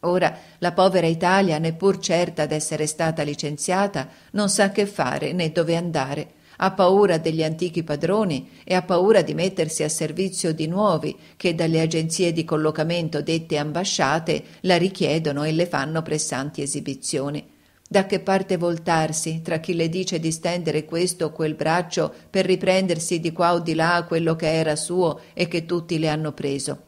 Ora la povera Italia, neppur certa d'essere stata licenziata, non sa che fare né dove andare. Ha paura degli antichi padroni e ha paura di mettersi a servizio di nuovi che dalle agenzie di collocamento dette ambasciate la richiedono e le fanno pressanti esibizioni da che parte voltarsi tra chi le dice di stendere questo o quel braccio per riprendersi di qua o di là quello che era suo e che tutti le hanno preso.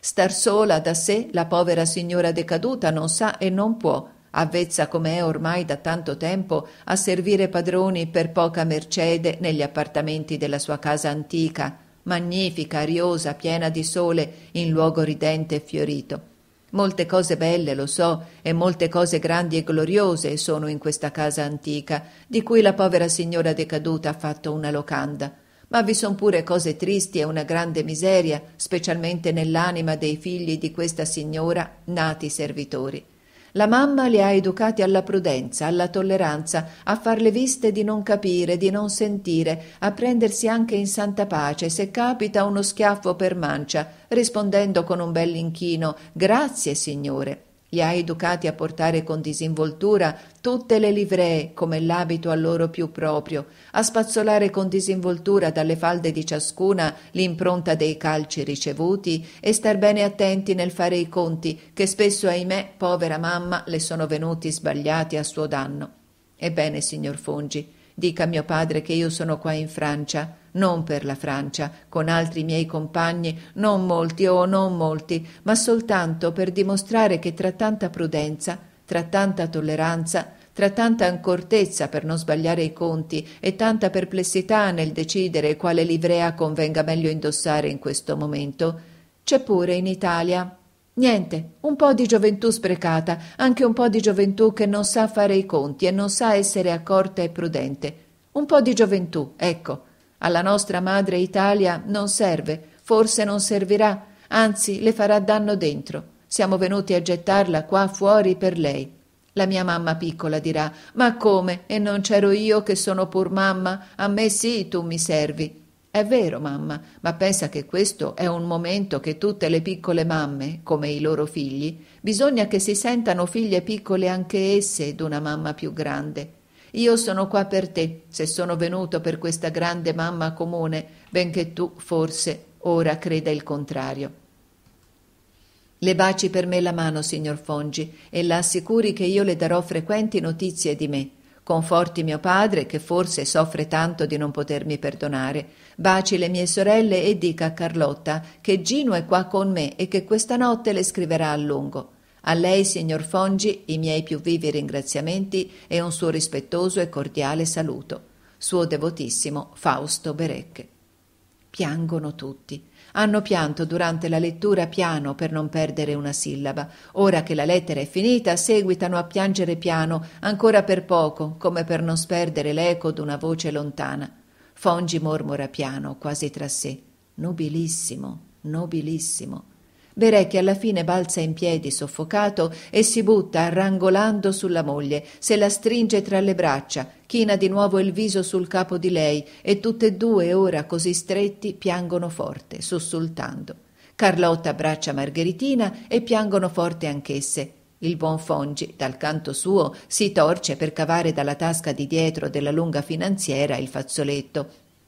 Star sola da sé la povera signora decaduta non sa e non può, avvezza come è ormai da tanto tempo a servire padroni per poca mercede negli appartamenti della sua casa antica, magnifica, ariosa, piena di sole, in luogo ridente e fiorito Molte cose belle, lo so, e molte cose grandi e gloriose sono in questa casa antica, di cui la povera signora decaduta ha fatto una locanda. Ma vi son pure cose tristi e una grande miseria, specialmente nell'anima dei figli di questa signora, nati servitori. La mamma li ha educati alla prudenza, alla tolleranza, a far le viste di non capire, di non sentire, a prendersi anche in santa pace se capita uno schiaffo per mancia, rispondendo con un bell'inchino Grazie, signore li ha educati a portare con disinvoltura tutte le livree come l'abito a loro più proprio, a spazzolare con disinvoltura dalle falde di ciascuna l'impronta dei calci ricevuti e star bene attenti nel fare i conti che spesso, ahimè, povera mamma, le sono venuti sbagliati a suo danno. Ebbene, signor Fongi, dica a mio padre che io sono qua in Francia non per la Francia, con altri miei compagni, non molti o oh, non molti, ma soltanto per dimostrare che tra tanta prudenza, tra tanta tolleranza, tra tanta accortezza per non sbagliare i conti e tanta perplessità nel decidere quale livrea convenga meglio indossare in questo momento, c'è pure in Italia. Niente, un po' di gioventù sprecata, anche un po' di gioventù che non sa fare i conti e non sa essere accorta e prudente. Un po' di gioventù, ecco, alla nostra madre Italia non serve, forse non servirà, anzi le farà danno dentro. Siamo venuti a gettarla qua fuori per lei. La mia mamma piccola dirà: Ma come? E non c'ero io che sono pur mamma? A me sì, tu mi servi. È vero, mamma, ma pensa che questo è un momento che tutte le piccole mamme, come i loro figli, bisogna che si sentano figlie piccole anche esse d'una mamma più grande. Io sono qua per te, se sono venuto per questa grande mamma comune, benché tu forse ora creda il contrario. Le baci per me la mano, signor Fongi, e la assicuri che io le darò frequenti notizie di me. Conforti mio padre, che forse soffre tanto di non potermi perdonare. Baci le mie sorelle e dica a Carlotta che Gino è qua con me e che questa notte le scriverà a lungo. A lei, signor Fongi, i miei più vivi ringraziamenti e un suo rispettoso e cordiale saluto. Suo devotissimo Fausto Berecche. Piangono tutti. Hanno pianto durante la lettura piano per non perdere una sillaba. Ora che la lettera è finita, seguitano a piangere piano, ancora per poco, come per non sperdere l'eco d'una voce lontana. Fongi mormora piano, quasi tra sé. Nobilissimo, nobilissimo. Verè che alla fine balza in piedi soffocato e si butta arrangolando sulla moglie, se la stringe tra le braccia, china di nuovo il viso sul capo di lei e tutte e due ora così stretti piangono forte, sussultando. Carlotta abbraccia Margheritina e piangono forte anch'esse. Il buon Fongi, dal canto suo, si torce per cavare dalla tasca di dietro della lunga finanziera il fazzoletto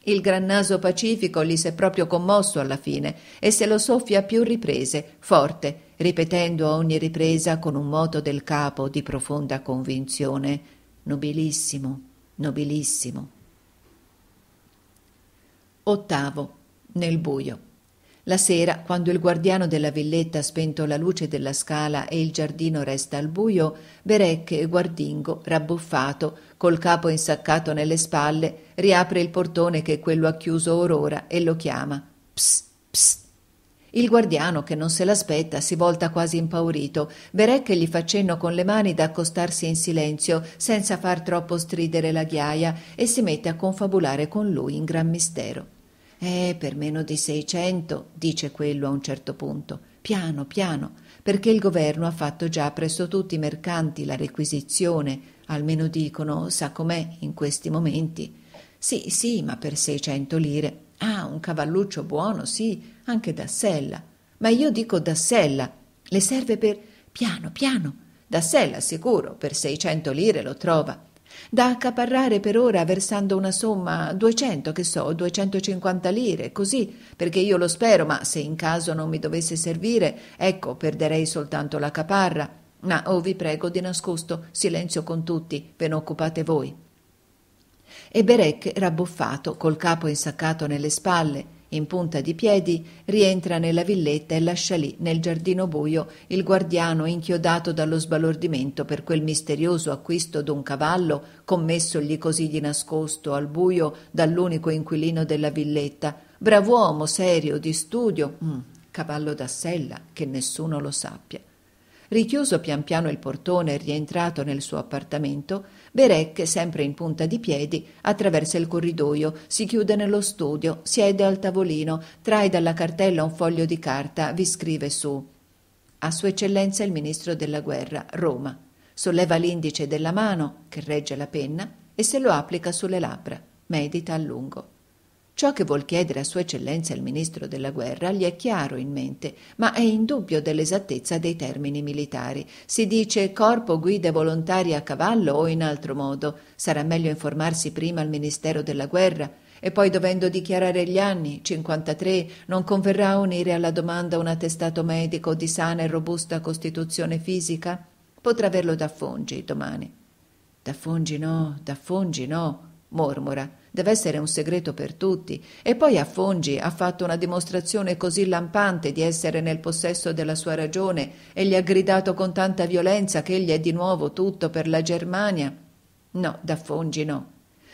il gran naso pacifico gli s'è proprio commosso alla fine e se lo soffia a più riprese, forte, ripetendo a ogni ripresa con un moto del capo di profonda convinzione: Nobilissimo, nobilissimo. Ottavo, nel buio. La sera, quando il guardiano della villetta ha spento la luce della scala e il giardino resta al buio, Berecche, guardingo, rabbuffato, col capo insaccato nelle spalle, riapre il portone che quello ha chiuso orora e lo chiama. Ps, ps. Il guardiano, che non se l'aspetta, si volta quasi impaurito. Berecche gli fa cenno con le mani d'accostarsi in silenzio, senza far troppo stridere la ghiaia, e si mette a confabulare con lui in gran mistero. Eh, per meno di 600, dice quello a un certo punto. Piano, piano, perché il governo ha fatto già presso tutti i mercanti la requisizione, almeno dicono, sa com'è in questi momenti. Sì, sì, ma per 600 lire. Ah, un cavalluccio buono, sì, anche da sella. Ma io dico da sella, le serve per... Piano, piano. Da sella sicuro, per 600 lire lo trova da accaparrare per ora versando una somma duecento, che so, duecentocinquanta lire, così, perché io lo spero, ma se in caso non mi dovesse servire, ecco, perderei soltanto la caparra. Ma o oh, vi prego di nascosto, silenzio con tutti, ve ne occupate voi. E Berec, rabbuffato, col capo insaccato nelle spalle, in punta di piedi rientra nella villetta e lascia lì, nel giardino buio, il guardiano inchiodato dallo sbalordimento per quel misterioso acquisto d'un cavallo commessogli così di nascosto al buio dall'unico inquilino della villetta, brav'uomo serio di studio, mm, cavallo da sella che nessuno lo sappia. Richiuso pian piano il portone e rientrato nel suo appartamento, Berec, sempre in punta di piedi, attraversa il corridoio, si chiude nello studio, siede al tavolino, trae dalla cartella un foglio di carta, vi scrive su A Sua Eccellenza il Ministro della Guerra, Roma. Solleva l'indice della mano, che regge la penna, e se lo applica sulle labbra. Medita a lungo. Ciò che vuol chiedere a Sua Eccellenza il Ministro della Guerra gli è chiaro in mente, ma è in dubbio dell'esattezza dei termini militari. Si dice corpo guida volontari a cavallo o in altro modo. Sarà meglio informarsi prima al Ministero della Guerra e poi dovendo dichiarare gli anni, 53, non converrà unire alla domanda un attestato medico di sana e robusta costituzione fisica? Potrà averlo da Fongi domani. Da Fongi no, da Fongi no, mormora Deve essere un segreto per tutti. E poi Affongi ha fatto una dimostrazione così lampante di essere nel possesso della sua ragione e gli ha gridato con tanta violenza che egli è di nuovo tutto per la Germania. No, d'Affongi no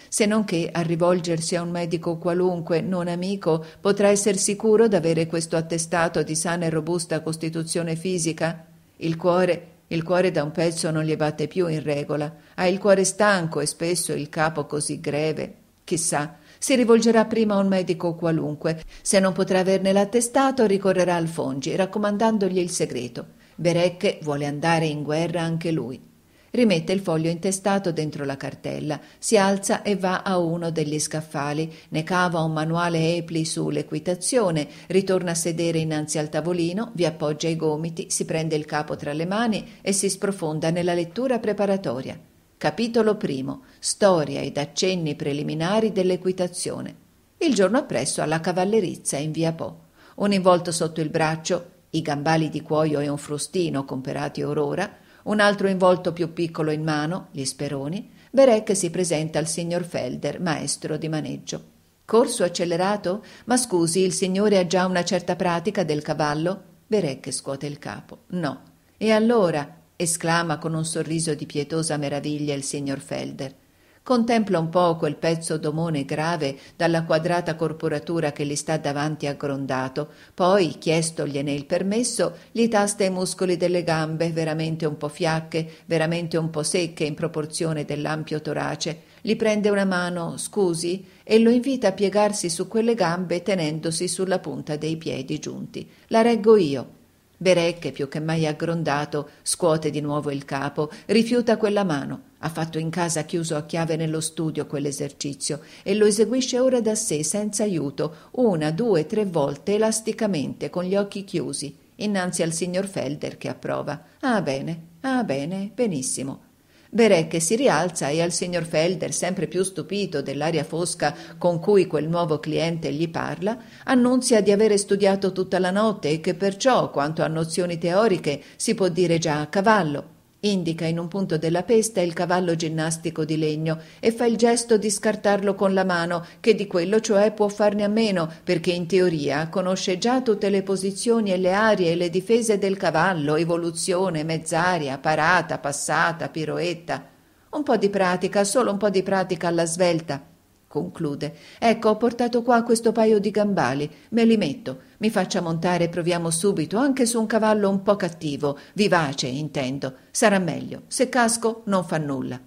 se non che a rivolgersi a un medico qualunque non amico potrà esser sicuro d'avere questo attestato di sana e robusta costituzione fisica? Il cuore, il cuore da un pezzo non gli batte più in regola, ha il cuore stanco e spesso il capo così greve. Chissà, si rivolgerà prima a un medico qualunque. Se non potrà averne l'attestato, ricorrerà al Fongi, raccomandandogli il segreto. Berecche vuole andare in guerra anche lui. Rimette il foglio intestato dentro la cartella, si alza e va a uno degli scaffali, ne cava un manuale Epli sull'equitazione, ritorna a sedere innanzi al tavolino, vi appoggia i gomiti, si prende il capo tra le mani e si sprofonda nella lettura preparatoria. Capitolo primo. Storia ed accenni preliminari dell'equitazione. Il giorno appresso alla cavallerizza in via Po. Un involto sotto il braccio, i gambali di cuoio e un frustino comperati orora, un altro involto più piccolo in mano, gli speroni, Berec si presenta al signor Felder, maestro di maneggio. Corso accelerato? Ma scusi, il signore ha già una certa pratica del cavallo? Berec scuote il capo. No. E allora? esclama con un sorriso di pietosa meraviglia il signor Felder. Contempla un po' quel pezzo d'omone grave dalla quadrata corporatura che gli sta davanti aggrondato, poi, chiestogliene il permesso, gli tasta i muscoli delle gambe, veramente un po' fiacche, veramente un po' secche in proporzione dell'ampio torace, gli prende una mano, scusi, e lo invita a piegarsi su quelle gambe tenendosi sulla punta dei piedi giunti. La reggo io, Berè, che più che mai aggrondato, scuote di nuovo il capo, rifiuta quella mano. Ha fatto in casa chiuso a chiave nello studio quell'esercizio e lo eseguisce ora da sé, senza aiuto, una, due, tre volte, elasticamente, con gli occhi chiusi, innanzi al signor Felder che approva. Ah bene, ah bene, benissimo. Berè che si rialza e al signor Felder, sempre più stupito dell'aria fosca con cui quel nuovo cliente gli parla, annunzia di avere studiato tutta la notte e che perciò, quanto a nozioni teoriche, si può dire già a cavallo Indica in un punto della pesta il cavallo ginnastico di legno e fa il gesto di scartarlo con la mano, che di quello cioè può farne a meno, perché in teoria conosce già tutte le posizioni e le arie e le difese del cavallo, evoluzione, mezz'aria, parata, passata, piroetta. Un po' di pratica, solo un po' di pratica alla svelta conclude. Ecco, ho portato qua questo paio di gambali, me li metto, mi faccia montare e proviamo subito, anche su un cavallo un po' cattivo, vivace, intendo. Sarà meglio, se casco non fa nulla.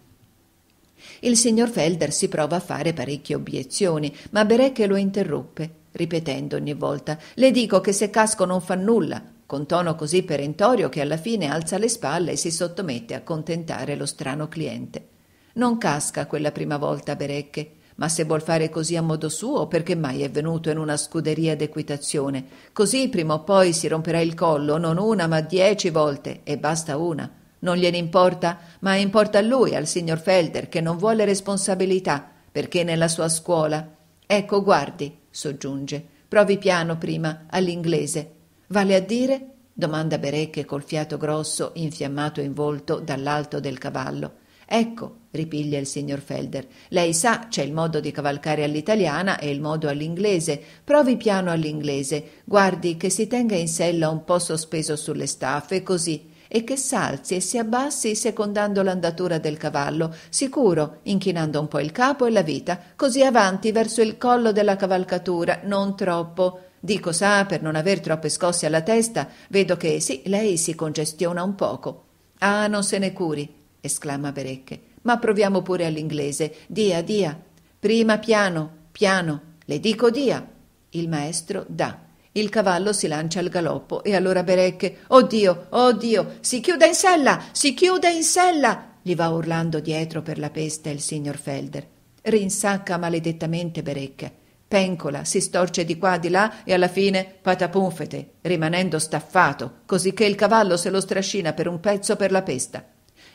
Il signor Felder si prova a fare parecchie obiezioni, ma Berecche lo interruppe, ripetendo ogni volta Le dico che se casco non fa nulla, con tono così perentorio che alla fine alza le spalle e si sottomette a contentare lo strano cliente. Non casca quella prima volta Berecche, ma se vuol fare così a modo suo, perché mai è venuto in una scuderia d'equitazione? Così prima o poi si romperà il collo, non una ma dieci volte, e basta una. Non gliene importa, ma importa a lui, al signor Felder, che non vuole responsabilità, perché nella sua scuola. Ecco, guardi, soggiunge, provi piano prima, all'inglese. Vale a dire? domanda Berecche col fiato grosso, infiammato in volto dall'alto del cavallo. Ecco, ripiglia il signor Felder. Lei sa, c'è il modo di cavalcare all'italiana e il modo all'inglese. Provi piano all'inglese, guardi che si tenga in sella un po' sospeso sulle staffe, così e che s'alzi e si abbassi secondando l'andatura del cavallo, sicuro, inchinando un po' il capo e la vita, così avanti verso il collo della cavalcatura, non troppo. Dico sa, per non aver troppe scosse alla testa, vedo che sì, lei si congestiona un poco. Ah, non se ne curi, esclama Berecche. Ma proviamo pure all'inglese. Dia, dia. Prima piano, piano. Le dico dia. Il maestro dà. Il cavallo si lancia al galoppo e allora Berecche, oddio, oddio, si chiuda in sella, si chiuda in sella, gli va urlando dietro per la pesta il signor Felder. Rinsacca maledettamente Berecche. Pencola, si storce di qua di là e alla fine patapunfete, rimanendo staffato, cosicché il cavallo se lo strascina per un pezzo per la pesta.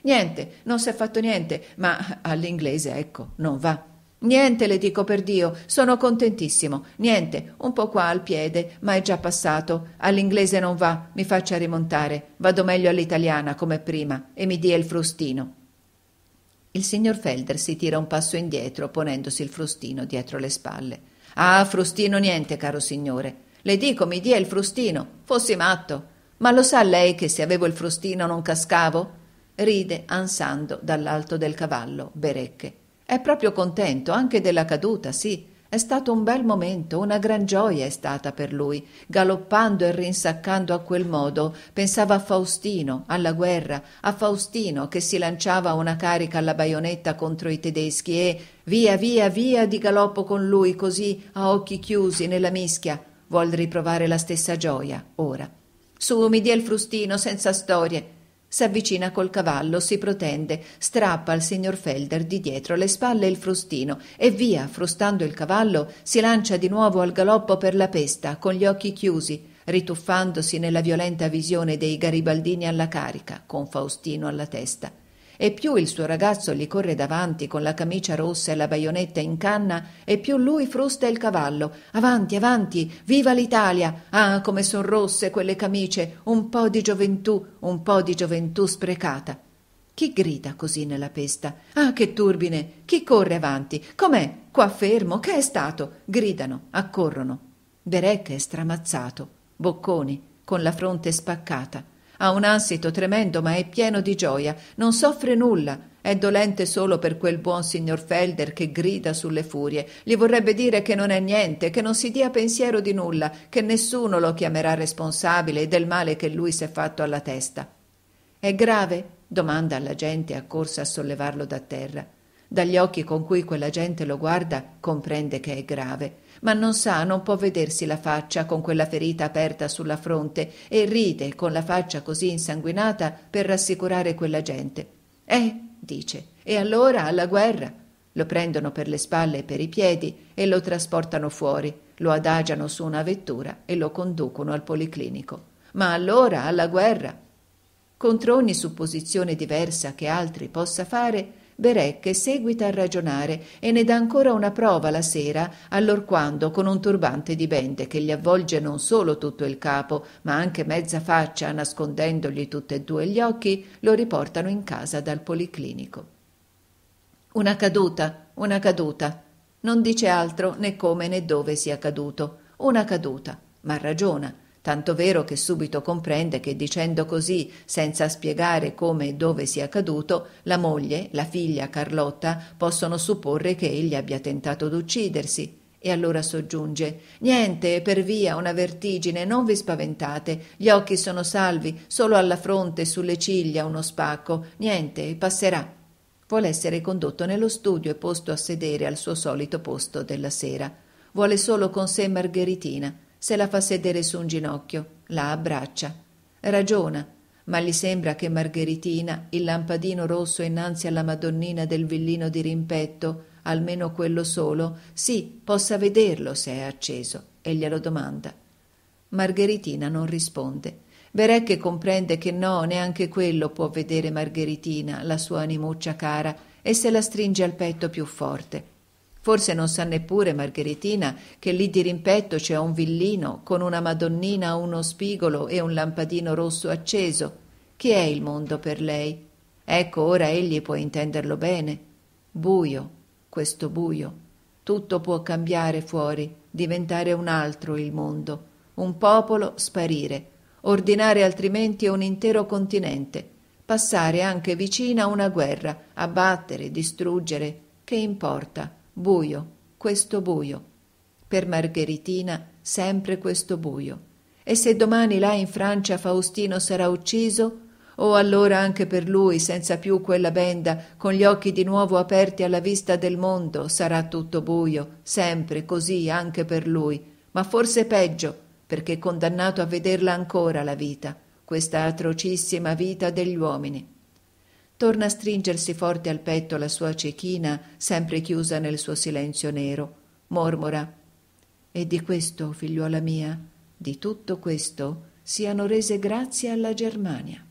Niente, non si è fatto niente, ma all'inglese, ecco, non va. Niente, le dico per Dio, sono contentissimo. Niente, un po' qua al piede, ma è già passato. All'inglese non va, mi faccia rimontare. Vado meglio all'italiana, come prima, e mi dia il frustino. Il signor Felder si tira un passo indietro, ponendosi il frustino dietro le spalle. Ah, frustino niente, caro signore. Le dico, mi dia il frustino. Fossi matto. Ma lo sa lei che se avevo il frustino non cascavo? ride ansando dall'alto del cavallo, Berecche. È proprio contento anche della caduta, sì. È stato un bel momento, una gran gioia è stata per lui. Galoppando e rinsaccando a quel modo, pensava a Faustino, alla guerra, a Faustino che si lanciava una carica alla baionetta contro i tedeschi e via via via di galoppo con lui così a occhi chiusi nella mischia. Vuol riprovare la stessa gioia ora. Su, mi dia il frustino senza storie. S'avvicina col cavallo, si protende, strappa al signor Felder di dietro le spalle il frustino e via, frustando il cavallo, si lancia di nuovo al galoppo per la pesta, con gli occhi chiusi, rituffandosi nella violenta visione dei garibaldini alla carica, con Faustino alla testa e più il suo ragazzo gli corre davanti con la camicia rossa e la baionetta in canna, e più lui frusta il cavallo. Avanti, avanti, viva l'Italia! Ah, come son rosse quelle camicie! Un po' di gioventù, un po' di gioventù sprecata. Chi grida così nella pesta? Ah, che turbine! Chi corre avanti? Com'è? Qua fermo? Che è stato? Gridano, accorrono. Berec è stramazzato, Bocconi, con la fronte spaccata ha un ansito tremendo, ma è pieno di gioia. Non soffre nulla. È dolente solo per quel buon signor Felder che grida sulle furie. Gli vorrebbe dire che non è niente, che non si dia pensiero di nulla, che nessuno lo chiamerà responsabile del male che lui s'è fatto alla testa. È grave? domanda alla gente accorsa a sollevarlo da terra. Dagli occhi con cui quella gente lo guarda comprende che è grave ma non sa, non può vedersi la faccia con quella ferita aperta sulla fronte e ride con la faccia così insanguinata per rassicurare quella gente. Eh, dice, e allora alla guerra. Lo prendono per le spalle e per i piedi e lo trasportano fuori, lo adagiano su una vettura e lo conducono al policlinico. Ma allora alla guerra! Contro ogni supposizione diversa che altri possa fare, Berecche seguita a ragionare e ne dà ancora una prova la sera, allorquando con un turbante di bende che gli avvolge non solo tutto il capo, ma anche mezza faccia, nascondendogli tutti e due gli occhi, lo riportano in casa dal policlinico. Una caduta, una caduta. Non dice altro né come né dove sia caduto. Una caduta, ma ragiona tanto vero che subito comprende che dicendo così, senza spiegare come e dove sia caduto, la moglie, la figlia Carlotta possono supporre che egli abbia tentato d'uccidersi. E allora soggiunge Niente, per via, una vertigine, non vi spaventate, gli occhi sono salvi, solo alla fronte, sulle ciglia, uno spacco, niente, passerà. Vuole essere condotto nello studio e posto a sedere al suo solito posto della sera. Vuole solo con sé Margheritina se la fa sedere su un ginocchio, la abbraccia. Ragiona, ma gli sembra che Margheritina, il lampadino rosso innanzi alla Madonnina del villino di rimpetto, almeno quello solo, sì, possa vederlo se è acceso, e glielo domanda. Margheritina non risponde. Berecche comprende che no, neanche quello può vedere Margheritina, la sua animuccia cara, e se la stringe al petto più forte. Forse non sa neppure Margheritina che lì di rimpetto c'è un villino con una Madonnina a uno spigolo e un lampadino rosso acceso, che è il mondo per lei. Ecco, ora egli può intenderlo bene. Buio, questo buio. Tutto può cambiare fuori, diventare un altro il mondo, un popolo sparire, ordinare altrimenti un intero continente, passare anche vicina una guerra, abbattere, distruggere, che importa? Buio, questo buio. Per Margheritina sempre questo buio. E se domani là in Francia Faustino sarà ucciso, o allora anche per lui, senza più quella benda, con gli occhi di nuovo aperti alla vista del mondo, sarà tutto buio, sempre così anche per lui, ma forse peggio, perché condannato a vederla ancora la vita, questa atrocissima vita degli uomini torna a stringersi forte al petto la sua cecchina, sempre chiusa nel suo silenzio nero. Mormora E di questo, figliuola mia, di tutto questo, siano rese grazie alla Germania.